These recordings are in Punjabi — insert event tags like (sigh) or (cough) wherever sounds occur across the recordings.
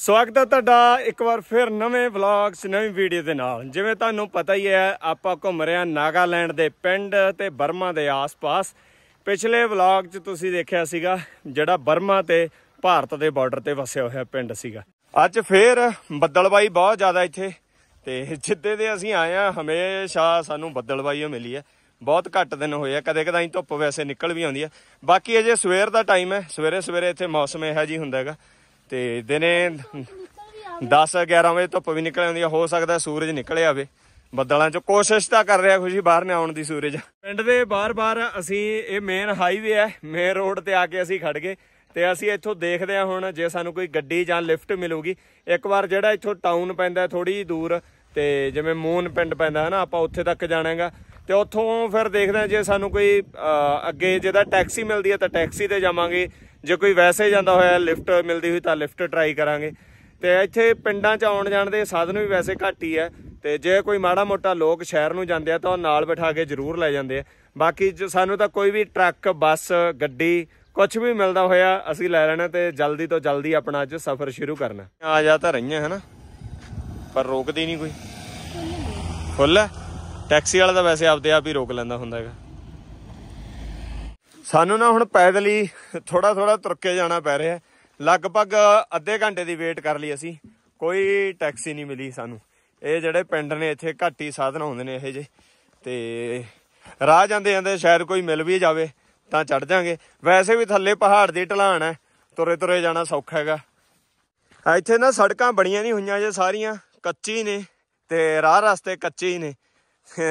ਸਵਾਗਤ ਹੈ ਤੁਹਾਡਾ ਇੱਕ ਵਾਰ ਫਿਰ ਨਵੇਂ ਵਲੌਗਸ ਨਵੀਂ ਵੀਡੀਓ ਦੇ ਨਾਲ ਜਿਵੇਂ ਤੁਹਾਨੂੰ ਪਤਾ ਹੀ ਹੈ ਆਪਾਂ ਘੁੰਮ ਰਹੇ ਹਾਂ ਨਾਗਾਲੈਂਡ ਦੇ ਪਿੰਡ ਤੇ ਬਰਮਾ ਦੇ ਆਸ-ਪਾਸ ਪਿਛਲੇ ਵਲੌਗ 'ਚ ਤੁਸੀਂ ਦੇਖਿਆ ਸੀਗਾ ਜਿਹੜਾ ਬਰਮਾ ਤੇ ਭਾਰਤ ਦੇ ਬਾਰਡਰ ਤੇ ਵਸਿਆ ਹੋਇਆ ਪਿੰਡ ਸੀਗਾ ਅੱਜ ਫੇਰ ਬੱਦਲਬਾਈ ਬਹੁਤ ਜ਼ਿਆਦਾ ਇੱਥੇ ਤੇ ਜਿੱਦੇ ਦੇ ਅਸੀਂ ਆਏ ਆ ਹਮੇਸ਼ਾ ਸਾਨੂੰ ਬੱਦਲਬਾਈ ਮਿਲੀ ਹੈ ਬਹੁਤ ਘੱਟ ਦਿਨ ਹੋਏ ਆ ਕਦੇ ਕਦਾਈ ਧੁੱਪ ਵੈਸੇ ਨਿਕਲ ਵੀ ਆਉਂਦੀ ਆ ਬਾਕੀ ਅਜੇ ਸਵੇਰ ਦਾ ਟਾਈਮ ਹੈ ਸਵੇਰੇ ਸਵੇਰੇ ਇੱਥੇ ਮੌਸਮ ਇਹੋ ਜੀ ਹੁੰਦਾ ਹੈਗਾ ਤੇ ਦਿਨੇ 10 11 ਵਜੇ ਧੁੱਪ ਵੀ ਨਿਕਲ ਆਉਂਦੀ ਹੈ ਹੋ ਸਕਦਾ ਸੂਰਜ ਨਿਕਲੇ ਆਵੇ ਬੱਦਲਾਂ 'ਚ ਕੋਸ਼ਿਸ਼ ਤਾਂ ਕਰ ਰਿਹਾ ਖੁਸ਼ੀ ਬਾਹਰ ਨੇ ਆਉਣ ਦੀ ਸੂਰਜ ਪਿੰਡ ਦੇ ਬਾਰ-ਬਾਰ ਅਸੀਂ ਇਹ ਮੇਨ ਹਾਈਵੇ ਹੈ ਮੇਨ ਰੋਡ ਤੇ ਆ ਕੇ ਅਸੀਂ ਖੜ ਗਏ ਤੇ ਅਸੀਂ ਇੱਥੋਂ ਦੇਖਦੇ ਆ ਹੁਣ ਜੇ ਸਾਨੂੰ ਕੋਈ ਗੱਡੀ ਜਾਂ ਲਿਫਟ ਮਿਲੂਗੀ ਇੱਕ ਵਾਰ ਜਿਹੜਾ ਇੱਥੋਂ ਟਾਊਨ ਪੈਂਦਾ ਥੋੜੀ ਦੂਰ ਤੇ ਜਿਵੇਂ ਮੂਨ ਪਿੰਡ ਪੈਂਦਾ ਹੈ ਨਾ ਆਪਾਂ ਉੱਥੇ ਤੱਕ ਜਾਣਾਗਾ ਤੇ ਉੱਥੋਂ ਫਿਰ ਦੇਖਦੇ ਆ ਜੇ ਸਾਨੂੰ ਕੋਈ ਅੱਗੇ ਜਿਹਦਾ ਟੈਕਸੀ ਮਿਲਦੀ ਹੈ ਤਾਂ ਟੈਕਸੀ ਤੇ ਜਾਵਾਂਗੇ ਜੇ ਕੋਈ ਵੈਸੇ ਜਾਂਦਾ ਹੋਇਆ ਲਿਫਟ ਮਿਲਦੀ ਹੋਈ ਤਾਂ ਲਿਫਟ ਟਰਾਈ ਕਰਾਂਗੇ ਤੇ ਇੱਥੇ ਪਿੰਡਾਂ 'ਚ ਆਉਣ ਜਾਣ ਦੇ ਸਾਧਨ ਵੀ ਵੈਸੇ ਘੱਟ ਹੀ ਹੈ ਤੇ ਜੇ ਕੋਈ ਮਾੜਾ ਮੋਟਾ ਲੋਕ ਸ਼ਹਿਰ ਨੂੰ ਜਾਂਦੇ ਆ ਤਾਂ ਉਹ ਨਾਲ ਬਿਠਾ ਕੇ ਜ਼ਰੂਰ ਲੈ ਜਾਂਦੇ ਆ ਬਾਕੀ ਸਾਨੂੰ ਤਾਂ ਕੋਈ ਵੀ ਟਰੱਕ ਬੱਸ ਗੱਡੀ ਕੁਝ ਵੀ ਮਿਲਦਾ ਹੋਇਆ ਅਸੀਂ ਲੈ ਲੈਣਾ ਤੇ ਜਲਦੀ ਤੋਂ ਜਲਦੀ ਆਪਣਾ ਅੱਜ ਸਫ਼ਰ ਸ਼ੁਰੂ ਕਰਨਾ ਆ ਜਾ ਤਾਂ ਰਹੀਆਂ ਹਨਾ ਪਰ ਰੋਕਦੀ ਨਹੀਂ ਕੋਈ ਫੁੱਲ ਟੈਕਸੀ ਵਾਲਾ ਤਾਂ ਵੈਸੇ ਆਪਦੇ ਆਪ ਹੀ ਰੋਕ ਲੈਂਦਾ ਹੁੰਦਾ ਹੈਗਾ ਸਾਨੂੰ ਨਾ ਹੁਣ ਪੈਦਲ ਹੀ ਥੋੜਾ ਥੋੜਾ ਤੁਰ ਕੇ ਜਾਣਾ ਪੈ ਰਿਹਾ ਲਗਭਗ ਅੱਧੇ ਘੰਟੇ ਦੀ ਵੇਟ ਕਰ ਲਈ ਅਸੀਂ ਕੋਈ ਟੈਕਸੀ ਨਹੀਂ ਮਿਲੀ ਸਾਨੂੰ ਇਹ ਜਿਹੜੇ ਪਿੰਡ ਨੇ ਇੱਥੇ ਘੱਟੀ ਸਾਧਨ ਹੁੰਦੇ ਨੇ ਇਹ ਜੇ ਤੇ ਰਾਹ ਜਾਂਦੇ ਜਾਂਦੇ ਸ਼ਾਇਦ ਕੋਈ ਮਿਲ ਵੀ ਜਾਵੇ ਤਾਂ ਚੜ ਜਾਾਂਗੇ ਵੈਸੇ ਵੀ ਥੱਲੇ ਪਹਾੜ ਦੀ ਢਲਾਣ ਹੈ ਤੁਰੇ ਤੁਰੇ ਜਾਣਾ ਸੌਖਾ ਹੈਗਾ ਇੱਥੇ ਨਾ ਸੜਕਾਂ ਬਣੀਆਂ ਨਹੀਂ ਹੋਈਆਂ ਜੇ ਸਾਰੀਆਂ ਕੱਚੀ ਨੇ ਤੇ ਰਾਹ ਰਸਤੇ ਕੱਚੇ ਹੀ ਨੇ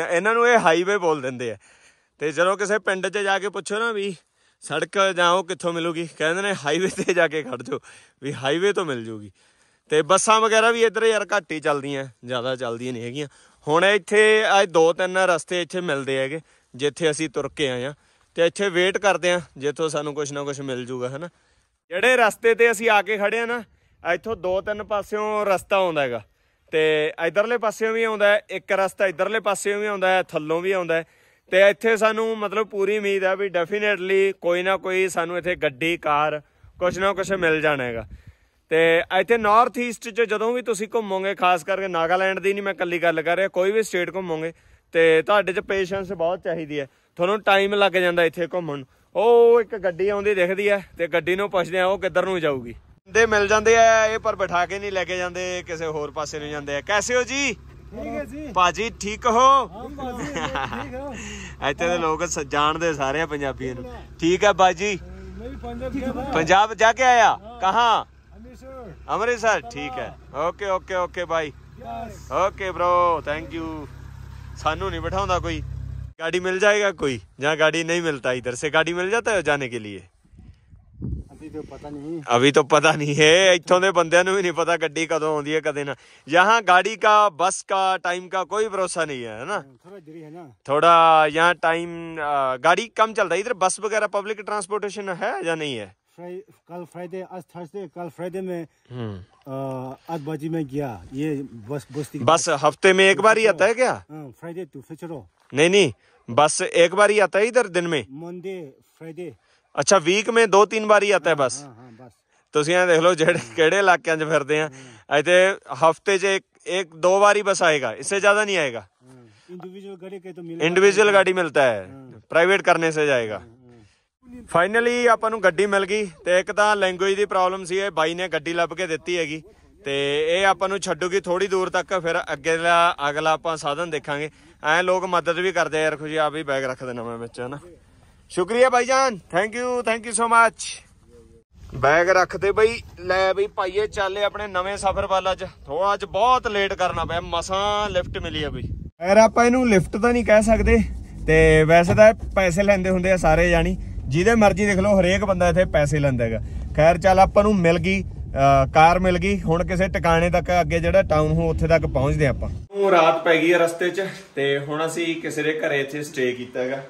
ਇਹਨਾਂ ਨੂੰ ਇਹ ਹਾਈਵੇ ਬੋਲ ਦਿੰਦੇ ਆ ਤੇ ਜਦੋਂ ਕਿਸੇ ਪਿੰਡ 'ਚ ਜਾ ਕੇ ਪੁੱਛੋ ਨਾ ਵੀ ਸੜਕ ਜਾਓ ਕਿੱਥੋਂ ਮਿਲੂਗੀ ਕਹਿੰਦੇ ਨੇ ਹਾਈਵੇ ਤੇ ਜਾ ਕੇ ਖੜ ਜਾਓ ਵੀ ਹਾਈਵੇ ਤੋਂ ਮਿਲ ਜੂਗੀ ਤੇ ਬੱਸਾਂ ਵਗੈਰਾ ਵੀ ਇੱਧਰ ਯਾਰ ਘੱਟ ਹੀ ਚੱਲਦੀਆਂ ਜ਼ਿਆਦਾ ਚੱਲਦੀਆਂ ਨਹੀਂ ਹੈਗੀਆਂ ਹੁਣ ਇੱਥੇ ਅੱਜ ਦੋ ਤਿੰਨ ਰਸਤੇ ਇੱਥੇ ਮਿਲਦੇ ਹੈਗੇ ਜਿੱਥੇ ਅਸੀਂ ਤੁਰ ਕੇ ਆਏ ਆ ਤੇ ਇੱਥੇ ਵੇਟ ਕਰਦੇ ਆ ਜਿੱਥੋਂ ਸਾਨੂੰ ਕੁਝ ਨਾ ਕੁਝ ਮਿਲ ਜੂਗਾ ਹਨਾ ਜਿਹੜੇ ਰਸਤੇ ਤੇ ਅਸੀਂ ਆ ਕੇ ਖੜੇ ਆ ਨਾ ਇੱਥੋਂ ਦੋ ਤਿੰਨ ਪਾਸਿਓਂ ਰਸਤਾ ਆਉਂਦਾ ਹੈਗਾ ਤੇ ਇਧਰਲੇ ਪਾਸਿਓਂ ਵੀ ਆਉਂਦਾ ਇੱਕ ਰਸਤਾ ਇਧਰਲੇ ਪਾਸਿਓਂ ਵੀ ਆਉਂਦਾ ਥੱਲੋਂ ਵੀ ਆਉਂਦਾ ਤੇ ਇੱਥੇ ਸਾਨੂੰ ਮਤਲਬ ਪੂਰੀ ਉਮੀਦ ਹੈ ਵੀ ਡੈਫੀਨੇਟਲੀ ਕੋਈ ਨਾ ਕੋਈ ਸਾਨੂੰ ਇੱਥੇ ਗੱਡੀ ਕਾਰ ਕੁਛ ਨਾ ਕੁਛ ਮਿਲ ਜਾਣਾ ਤੇ ਇੱਥੇ ਨਾਰਥ ਈਸਟ 'ਚ ਜਦੋਂ ਵੀ ਤੁਸੀਂ ਘੁੰਮੋਗੇ ਖਾਸ ਕਰਕੇ ਨਾਗਾਲੈਂਡ ਦੀ ਨਹੀਂ ਮੈਂ ਕੱਲੀ ਗੱਲ ਕਰ ਰਿਹਾ ਕੋਈ ਵੀ ਸਟੇਟ ਘੁੰਮੋਗੇ ਤੇ ਤੁਹਾਡੇ 'ਚ ਪੇਸ਼ੈਂਸ ਬਹੁਤ ਚਾਹੀਦੀ ਹੈ ਤੁਹਾਨੂੰ ਟਾਈਮ ਲੱਗ ਜਾਂਦਾ ਇੱਥੇ ਘੁੰਮਣ ਉਹ ਇੱਕ ਗੱਡੀ ਆਉਂਦੀ ਦਿਖਦੀ ਹੈ ਤੇ ਗੱਡੀ ਨੂੰ ਪੁੱਛਦੇ ਆ ਉਹ ਕਿੱਧਰ ਨੂੰ ਜਾਊਗੀ ਦੇ ਮਿਲ ਜਾਂਦੇ ਆ ਇਹ ਪਰ ਬਿਠਾ ਕੇ ਨਹੀਂ ਲੈ ਕੇ ਜਾਂਦੇ ਕਿਸੇ ਹੋਰ ਪਾਸੇ ਨੂੰ ਜਾਂਦੇ ਆ ਕੈਸੇ ਹੋ ਜੀ ਠੀਕ ਹੈ ਜੀ ਭਾਜੀ ਠੀਕ ਹੋ (laughs) ਇੱਥੇ ਦੇ ਲੋਕ ਜਾਣਦੇ ਸਾਰੇ ਪੰਜਾਬੀਆਂ ਨੂੰ ਠੀਕ ਹੈ ਬਾਜੀ ਪੰਜਾਬ ਜਾ ਕੇ ਆਇਆ ਕਹਾਂ ਅੰਮ੍ਰਿਤਸਰ ਠੀਕ ਹੈ okay okay okay bye okay bro thank you ਸਾਨੂੰ ਨਹੀਂ ਬਿਠਾਉਂਦਾ ਕੋਈ ਗਾਡੀ ਮਿਲ ਜਾਏਗਾ ਕੋਈ ਜਾਂ ਗਾਡੀ ਨਹੀਂ ਮਿਲਦਾ ਇਧਰ ਸੇ ਗਾਡੀ ਮਿਲ ਜਾਂਦਾ ਹੈ ਜਾਣੇ ਕੇ ਲਈ अभी तो पता नहीं है इतों के बंद भी नहीं पता गड्डी कदों आती है कदे ना यहाँ गाड़ी का बस का टाइम का कोई भरोसा नहीं है हाँ, ना थोड़ा यहाँ टाइम गाड़ी कम चलता है इधर बस वगैरह पब्लिक ट्रांसपोर्टेशन है या नहीं है कल फ्राइडे आज थर्सडे कल फ्राइडे में हम्म। आठ बजे में गया ये बस बस बस हफ्ते में एक बार ही आता है क्या फ्राइडे टू फ्यूचरो नहीं नहीं बस एक बार ही आता है इधर दिन में मंडे फ्राइडे ਅੱਛਾ ਵੀਕ ਮੇ ਦੋ ਤਿੰਨ ਵਾਰੀ ਆਤਾ ਹੈ ਬਸ ਤੁਸੀਂ ਇਹ ਦੇਖ ਲਓ ਜਿਹੜੇ ਕਿਹੜੇ ਇਲਾਕਿਆਂ 'ਚ ਫਿਰਦੇ ਆ ਇੱਥੇ ਹਫਤੇ 'ਚ ਇੱਕ ਇੱਕ ਦੋ ਵਾਰੀ ਬਸ ਆਏਗਾ ਇਸੇ ਜ਼ਿਆਦਾ ਨਹੀਂ ਆਏਗਾ इंडिविजुअल ਗੱਡੀ ਕਿਤੇ तो इंडिविजुअल ਗੱਡੀ ਮਿਲਤਾ ਹੈ ਪ੍ਰਾਈਵੇਟ ਕਰਨੇ ਸੇ ਜਾਏਗਾ ਫਾਈਨਲੀ ਆਪਾਂ ਨੂੰ ਗੱਡੀ ਮਿਲ ਗਈ ਤੇ ਇੱਕ ਤਾਂ ਲੈਂਗੁਏਜ ਦੀ ਪ੍ਰੋਬਲਮ ਸੀ ਇਹ ਬਾਈ ਨੇ ਗੱਡੀ ਲੱਭ ਕੇ ਦਿੱਤੀ ਹੈਗੀ ਤੇ ਇਹ ਆਪਾਂ ਨੂੰ ਛੱਡੂਗੀ ਥੋੜੀ ਦੂਰ ਤੱਕ ਫਿਰ ਅੱਗੇਲਾ ਅਗਲਾ ਆਪਾਂ ਸਾਧਨ ਦੇਖਾਂਗੇ ਐ ਲੋਕ ਮਦਦ ਵੀ ਕਰਦੇ ਯਾਰ ਖੁਸ਼ੀ ਆ ਵੀ ਬੈਗ ਰੱਖ ਦੇਣਾ ਮੈਂ ਵਿੱਚ ਹਨਾ ਸ਼ੁਕਰੀਆ ਭਾਈ ਜਾਨ thank you thank you so much bag ਰੱਖਦੇ ਬਈ ਲੈ ਬਈ ਪਾਈਏ ਚੱਲੇ ਆਪਣੇ ਨਵੇਂ ਸਫ਼ਰ ਵੱਲ ਅੱਜ ਥੋੜਾ ਅੱਜ ਬਹੁਤ ਲੇਟ ਕਰਨਾ ਪਿਆ ਮਸਾਂ ਲਿਫਟ ਮਿਲੀ ਆ ਬਈ ਐਰ ਆਪਾਂ ਇਹਨੂੰ ਲਿਫਟ ਤਾਂ ਨਹੀਂ ਕਹਿ ਸਕਦੇ ਤੇ ਵੈਸੇ ਤਾਂ ਪੈਸੇ ਲੈਂਦੇ ਹੁੰਦੇ ਆ ਸਾਰੇ ਜਾਨੀ ਜਿਹਦੇ ਮਰਜ਼ੀ ਦੇਖ ਲਓ ਹਰੇਕ ਬੰਦਾ ਇੱਥੇ ਪੈਸੇ ਲੈਂਦਾ ਹੈਗਾ ਖੈਰ ਚੱਲ ਆਪਾਂ ਨੂੰ ਮਿਲ ਗਈ ਕਾਰ ਮਿਲ ਗਈ ਹੁਣ ਕਿਸੇ ਟਿਕਾਣੇ ਤੱਕ ਅੱਗੇ ਜਿਹੜਾ ਟਾਊਨ ਹੋ ਉੱਥੇ ਤੱਕ ਪਹੁੰਚਦੇ ਆਪਾਂ ਉਹ ਰਾਤ ਪੈ ਗਈ ਰਸਤੇ 'ਚ ਤੇ ਹੁਣ ਅਸੀਂ ਕਿਸੇ ਦੇ ਘਰੇ ਇੱਥੇ ਸਟੇ ਕੀਤਾ ਹੈਗਾ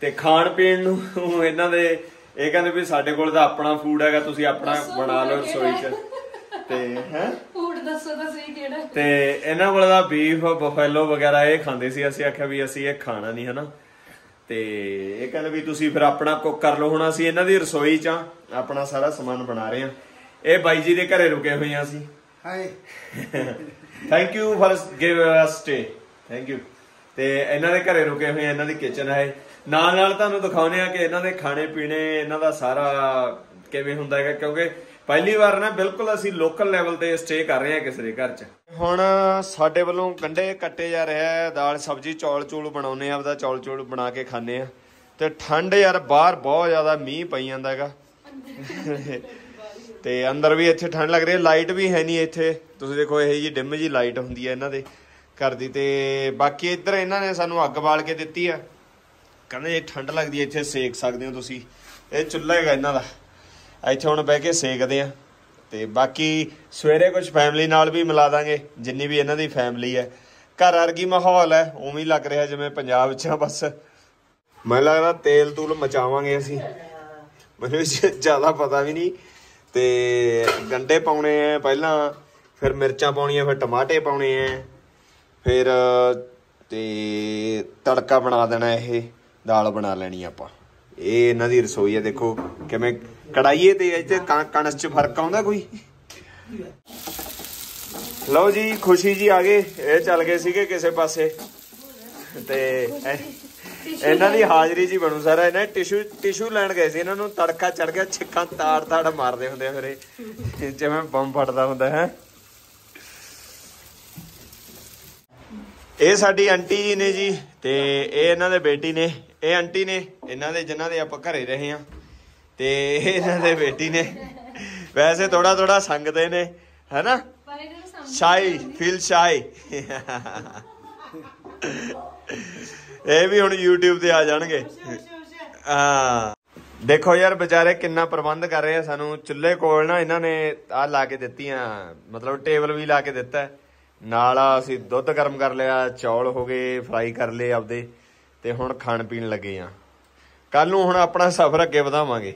ਤੇ ਖਾਣ ਪੀਣ ਨੂੰ (laughs) ਇਹਨਾਂ ਦੇ ਇਹ ਕਹਿੰਦੇ ਵੀ ਸਾਡੇ ਕੋਲ ਤਾਂ ਆਪਣਾ ਫੂਡ ਹੈਗਾ ਤੁਸੀਂ ਆਪਣਾ ਬਣਾ ਲਓ ਰਸੋਈ 'ਚ ਤੇ ਹੈ ਫੂਡ ਦੱਸੋ ਤਾਂ ਸਹੀ ਕਿਹੜਾ ਤੇ ਇਹਨਾਂ ਕੋਲ ਦਾ ਬੀਫ ਬਫੈਲੋ ਵਗੈਰਾ ਇਹ ਖਾਂਦੇ ਸੀ ਅਸੀਂ ਆਖਿਆ ਵੀ ਅਸੀਂ ਇਹ ਖਾਣਾ ਨਹੀਂ ਹਨਾ ਤੇ ਇਹ ਕਹਿੰਦੇ ਵੀ ਤੁਸੀਂ ਫਿਰ ਆਪਣਾ ਕੁੱਕ ਕਰ ਲਓ ਹੁਣ ਅਸੀਂ ਇਹਨਾਂ ਦੀ ਰਸੋਈ 'ਚ ਆਪਣਾ ਸਾਰਾ ਸਮਾਨ ਬਣਾ ਰਹੇ ਹਾਂ ਇਹ ਬਾਈ ਜੀ ਦੇ ਘਰੇ ਰੁਕੇ ਹੋਏ ਹਾਂ ਅਸੀਂ ਹਾਏ thank you for give us stay thank you ਤੇ ਇਹਨਾਂ ਦੇ ਘਰੇ ਰੁਕੇ ਹੋਏ ਇਹਨਾਂ ਦੀ ਕਿਚਨ ਹੈ ਨਾਲ ਨਾਲ ਤੁਹਾਨੂੰ ਦਿਖਾਉਨੇ ਆ ਕਿ ਇਹਨਾਂ ਦੇ ਖਾਣੇ ਪੀਣੇ ਇਹਨਾਂ ਦਾ ਸਾਰਾ ਕਿਵੇਂ ਹੁੰਦਾ ਹੈਗਾ ਕਿਉਂਕਿ ਪਹਿਲੀ ਵਾਰ ਨਾ ਬਿਲਕੁਲ ਅਸੀਂ ਲੋਕਲ ਲੈਵਲ ਤੇ ਸਟੇ ਕਰ ਰਹੇ ਹਾਂ ਕਿਸੇ ਦੇ ਘਰ 'ਚ ਹੁਣ ਸਾਡੇ ਵੱਲੋਂ ਕੰਡੇ ਕੱਟੇ ਜਾ ਰਿਹਾ ਹੈ ਦਾਲ ਸਬਜੀ ਚੌਲ ਚੂਲ ਬਣਾਉਨੇ ਆ ਆਪਦਾ ਚੌਲ ਚੂਲ ਬਣਾ ਕੇ ਖਾਣੇ ਆ ਤੇ ਠੰਡ ਯਾਰ ਬਾਹਰ ਬਹੁਤ ਜ਼ਿਆਦਾ ਮੀਂਹ ਪਈ ਜਾਂਦਾ ਹੈਗਾ ਤੇ ਅੰਦਰ ਵੀ ਇੱਥੇ ਠੰਡ ਲੱਗ ਰਹੀ ਹੈ ਲਾਈਟ ਵੀ ਹੈ ਨਹੀਂ ਇੱਥੇ ਤੁਸੀਂ ਦੇਖੋ ਇਹ ਜੀ ਡਿਮ ਜੀ ਲਾਈਟ ਹੁੰਦੀ ਹੈ ਇਹਨਾਂ ਦੇ ਘਰ ਦੀ ਤੇ ਬਾਕੀ ਇੱਧਰ ਇਹਨਾਂ ਨੇ ਸਾਨੂੰ ਅੱਗ ਬਾਲ ਕੇ ਦਿੱਤੀ ਆ ਕਹਿੰਦੇ ਜੇ ਠੰਡ ਲੱਗਦੀ ਇੱਥੇ ਸੇਕ ਸਕਦੇ ਹੋ ਤੁਸੀਂ ਇਹ ਚੁੱਲ੍ਹਾ ਹੈਗਾ ਇਹਨਾਂ ਦਾ ਇੱਥੇ ਹੁਣ ਬਹਿ ਕੇ ਸੇਕਦੇ ਆ ਤੇ ਬਾਕੀ ਸਵੇਰੇ ਕੁਝ ਫੈਮਿਲੀ ਨਾਲ ਵੀ ਮਿਲਾ ਦਾਂਗੇ ਜਿੰਨੀ ਵੀ ਇਹਨਾਂ ਦੀ ਫੈਮਿਲੀ ਹੈ ਘਰ ਵਰਗੀ ਮਾਹੌਲ ਹੈ ਉਵੇਂ ਹੀ ਲੱਗ ਰਿਹਾ ਜਿਵੇਂ ਪੰਜਾਬ 'ਚ ਆ ਬਸ ਮੈਨੂੰ ਲੱਗਦਾ ਤੇਲ ਤੂਲ ਮਚਾਵਾਂਗੇ ਅਸੀਂ ਮੈਨੂੰ ਜ਼ਿਆਦਾ ਪਤਾ ਵੀ ਨਹੀਂ ਤੇ ਗੰਡੇ ਪਾਉਣੇ ਆ ਪਹਿਲਾਂ ਫਿਰ ਮਿਰਚਾਂ ਪਾਉਣੀਆਂ ਫਿਰ ਟਮਾਟੇ ਪਾਉਣੇ ਆ ਫਿਰ ਤੇ ਤੜਕਾ ਬਣਾ ਦੇਣਾ ਇਹ ਦਾਲ ਬਣਾ ਲੈਣੀ ਆਪਾਂ ਇਹ ਇਹਨਾਂ ਦੀ ਰਸੋਈ ਹੈ ਦੇਖੋ ਕਿਵੇਂ ਕੜਾਈਏ ਤੇ ਇੱਥੇ ਕਣਸ ਚ ਫਰਕ ਆਉਂਦਾ ਕੋਈ ਲਓ ਜੀ ਖੁਸ਼ੀ ਜੀ ਆ ਗਏ ਇਹ ਚੱਲ ਗਏ ਸੀਗੇ ਕਿਸੇ ਪਾਸੇ ਤੇ ਇਹਨਾਂ ਦੀ ਹਾਜ਼ਰੀ ਜੀ ਬਣੂ ਸਾਰਾ ਇਹਨਾਂ ਟਿਸ਼ੂ ਟਿਸ਼ੂ ਲੈਣ ਗਏ ਸੀ ਇਹਨਾਂ ਨੂੰ ਤੜਕਾ ਚੜ ਗਿਆ ਛਿੱਕਾਂ ਤਾੜ ਤਾੜ ਮਾਰਦੇ ਹੁੰਦੇ ਫਿਰੇ ਫਿਰ ਜਿਵੇਂ ਬੰਮ ਫਟਦਾ ਹੁੰਦਾ ਹੈ ਇਹ ਸਾਡੀ ਆਂਟੀ ਜੀ ਨੇ ਜੀ ਤੇ ਇਹ ਇਹਨਾਂ ਦੇ ਬੇਟੀ ਨੇ ਇਹ ਆਂਟੀ ਨੇ ਇਹਨਾਂ ਦੇ ਜਿਨ੍ਹਾਂ ਦੇ ਆਪਾਂ ਘਰੇ ਰਹੇ ਆ ਤੇ ਇਹਨਾਂ ਦੇ ਬੇਟੀ ਨੇ ਵੈਸੇ ਥੋੜਾ ਥੋੜਾ ਸੰਗਦੇ ਨੇ ਹੈਨਾ ਸ਼ਾਈ ਫੀਲ ਸ਼ਾਈ ਇਹ ਵੀ ਹੁਣ YouTube ਤੇ ਆ ਜਾਣਗੇ ਹਾਂ ਦੇਖੋ ਯਾਰ ਵਿਚਾਰੇ ਕਿੰਨਾ ਪ੍ਰਬੰਧ ਕਰ ਰਹੇ ਆ ਸਾਨੂੰ ਚੁੱਲ੍ਹੇ ਕੋਲ ਨਾ ਇਹਨਾਂ ਨੇ ਆ ਲਾ ਕੇ ਦਿੱਤੀਆਂ ਮਤਲਬ ਟੇਬਲ ਵੀ ਲਾ ਕੇ ਦਿੱਤਾ ਨਾਲ ਅਸੀਂ ਦੁੱਧ ਗਰਮ ਕਰ ਲਿਆ ਚੌਲ ਹੋ ਗਏ ਫਰਾਈ ਕਰ ਲਏ ਆਪਦੇ ਤੇ ਹੁਣ ਖਾਣ ਪੀਣ ਲੱਗੇ ਆ ਕੱਲ ਨੂੰ ਹੁਣ ਆਪਣਾ ਸਫ਼ਰ ਅੱਗੇ ਵਧਾਵਾਂਗੇ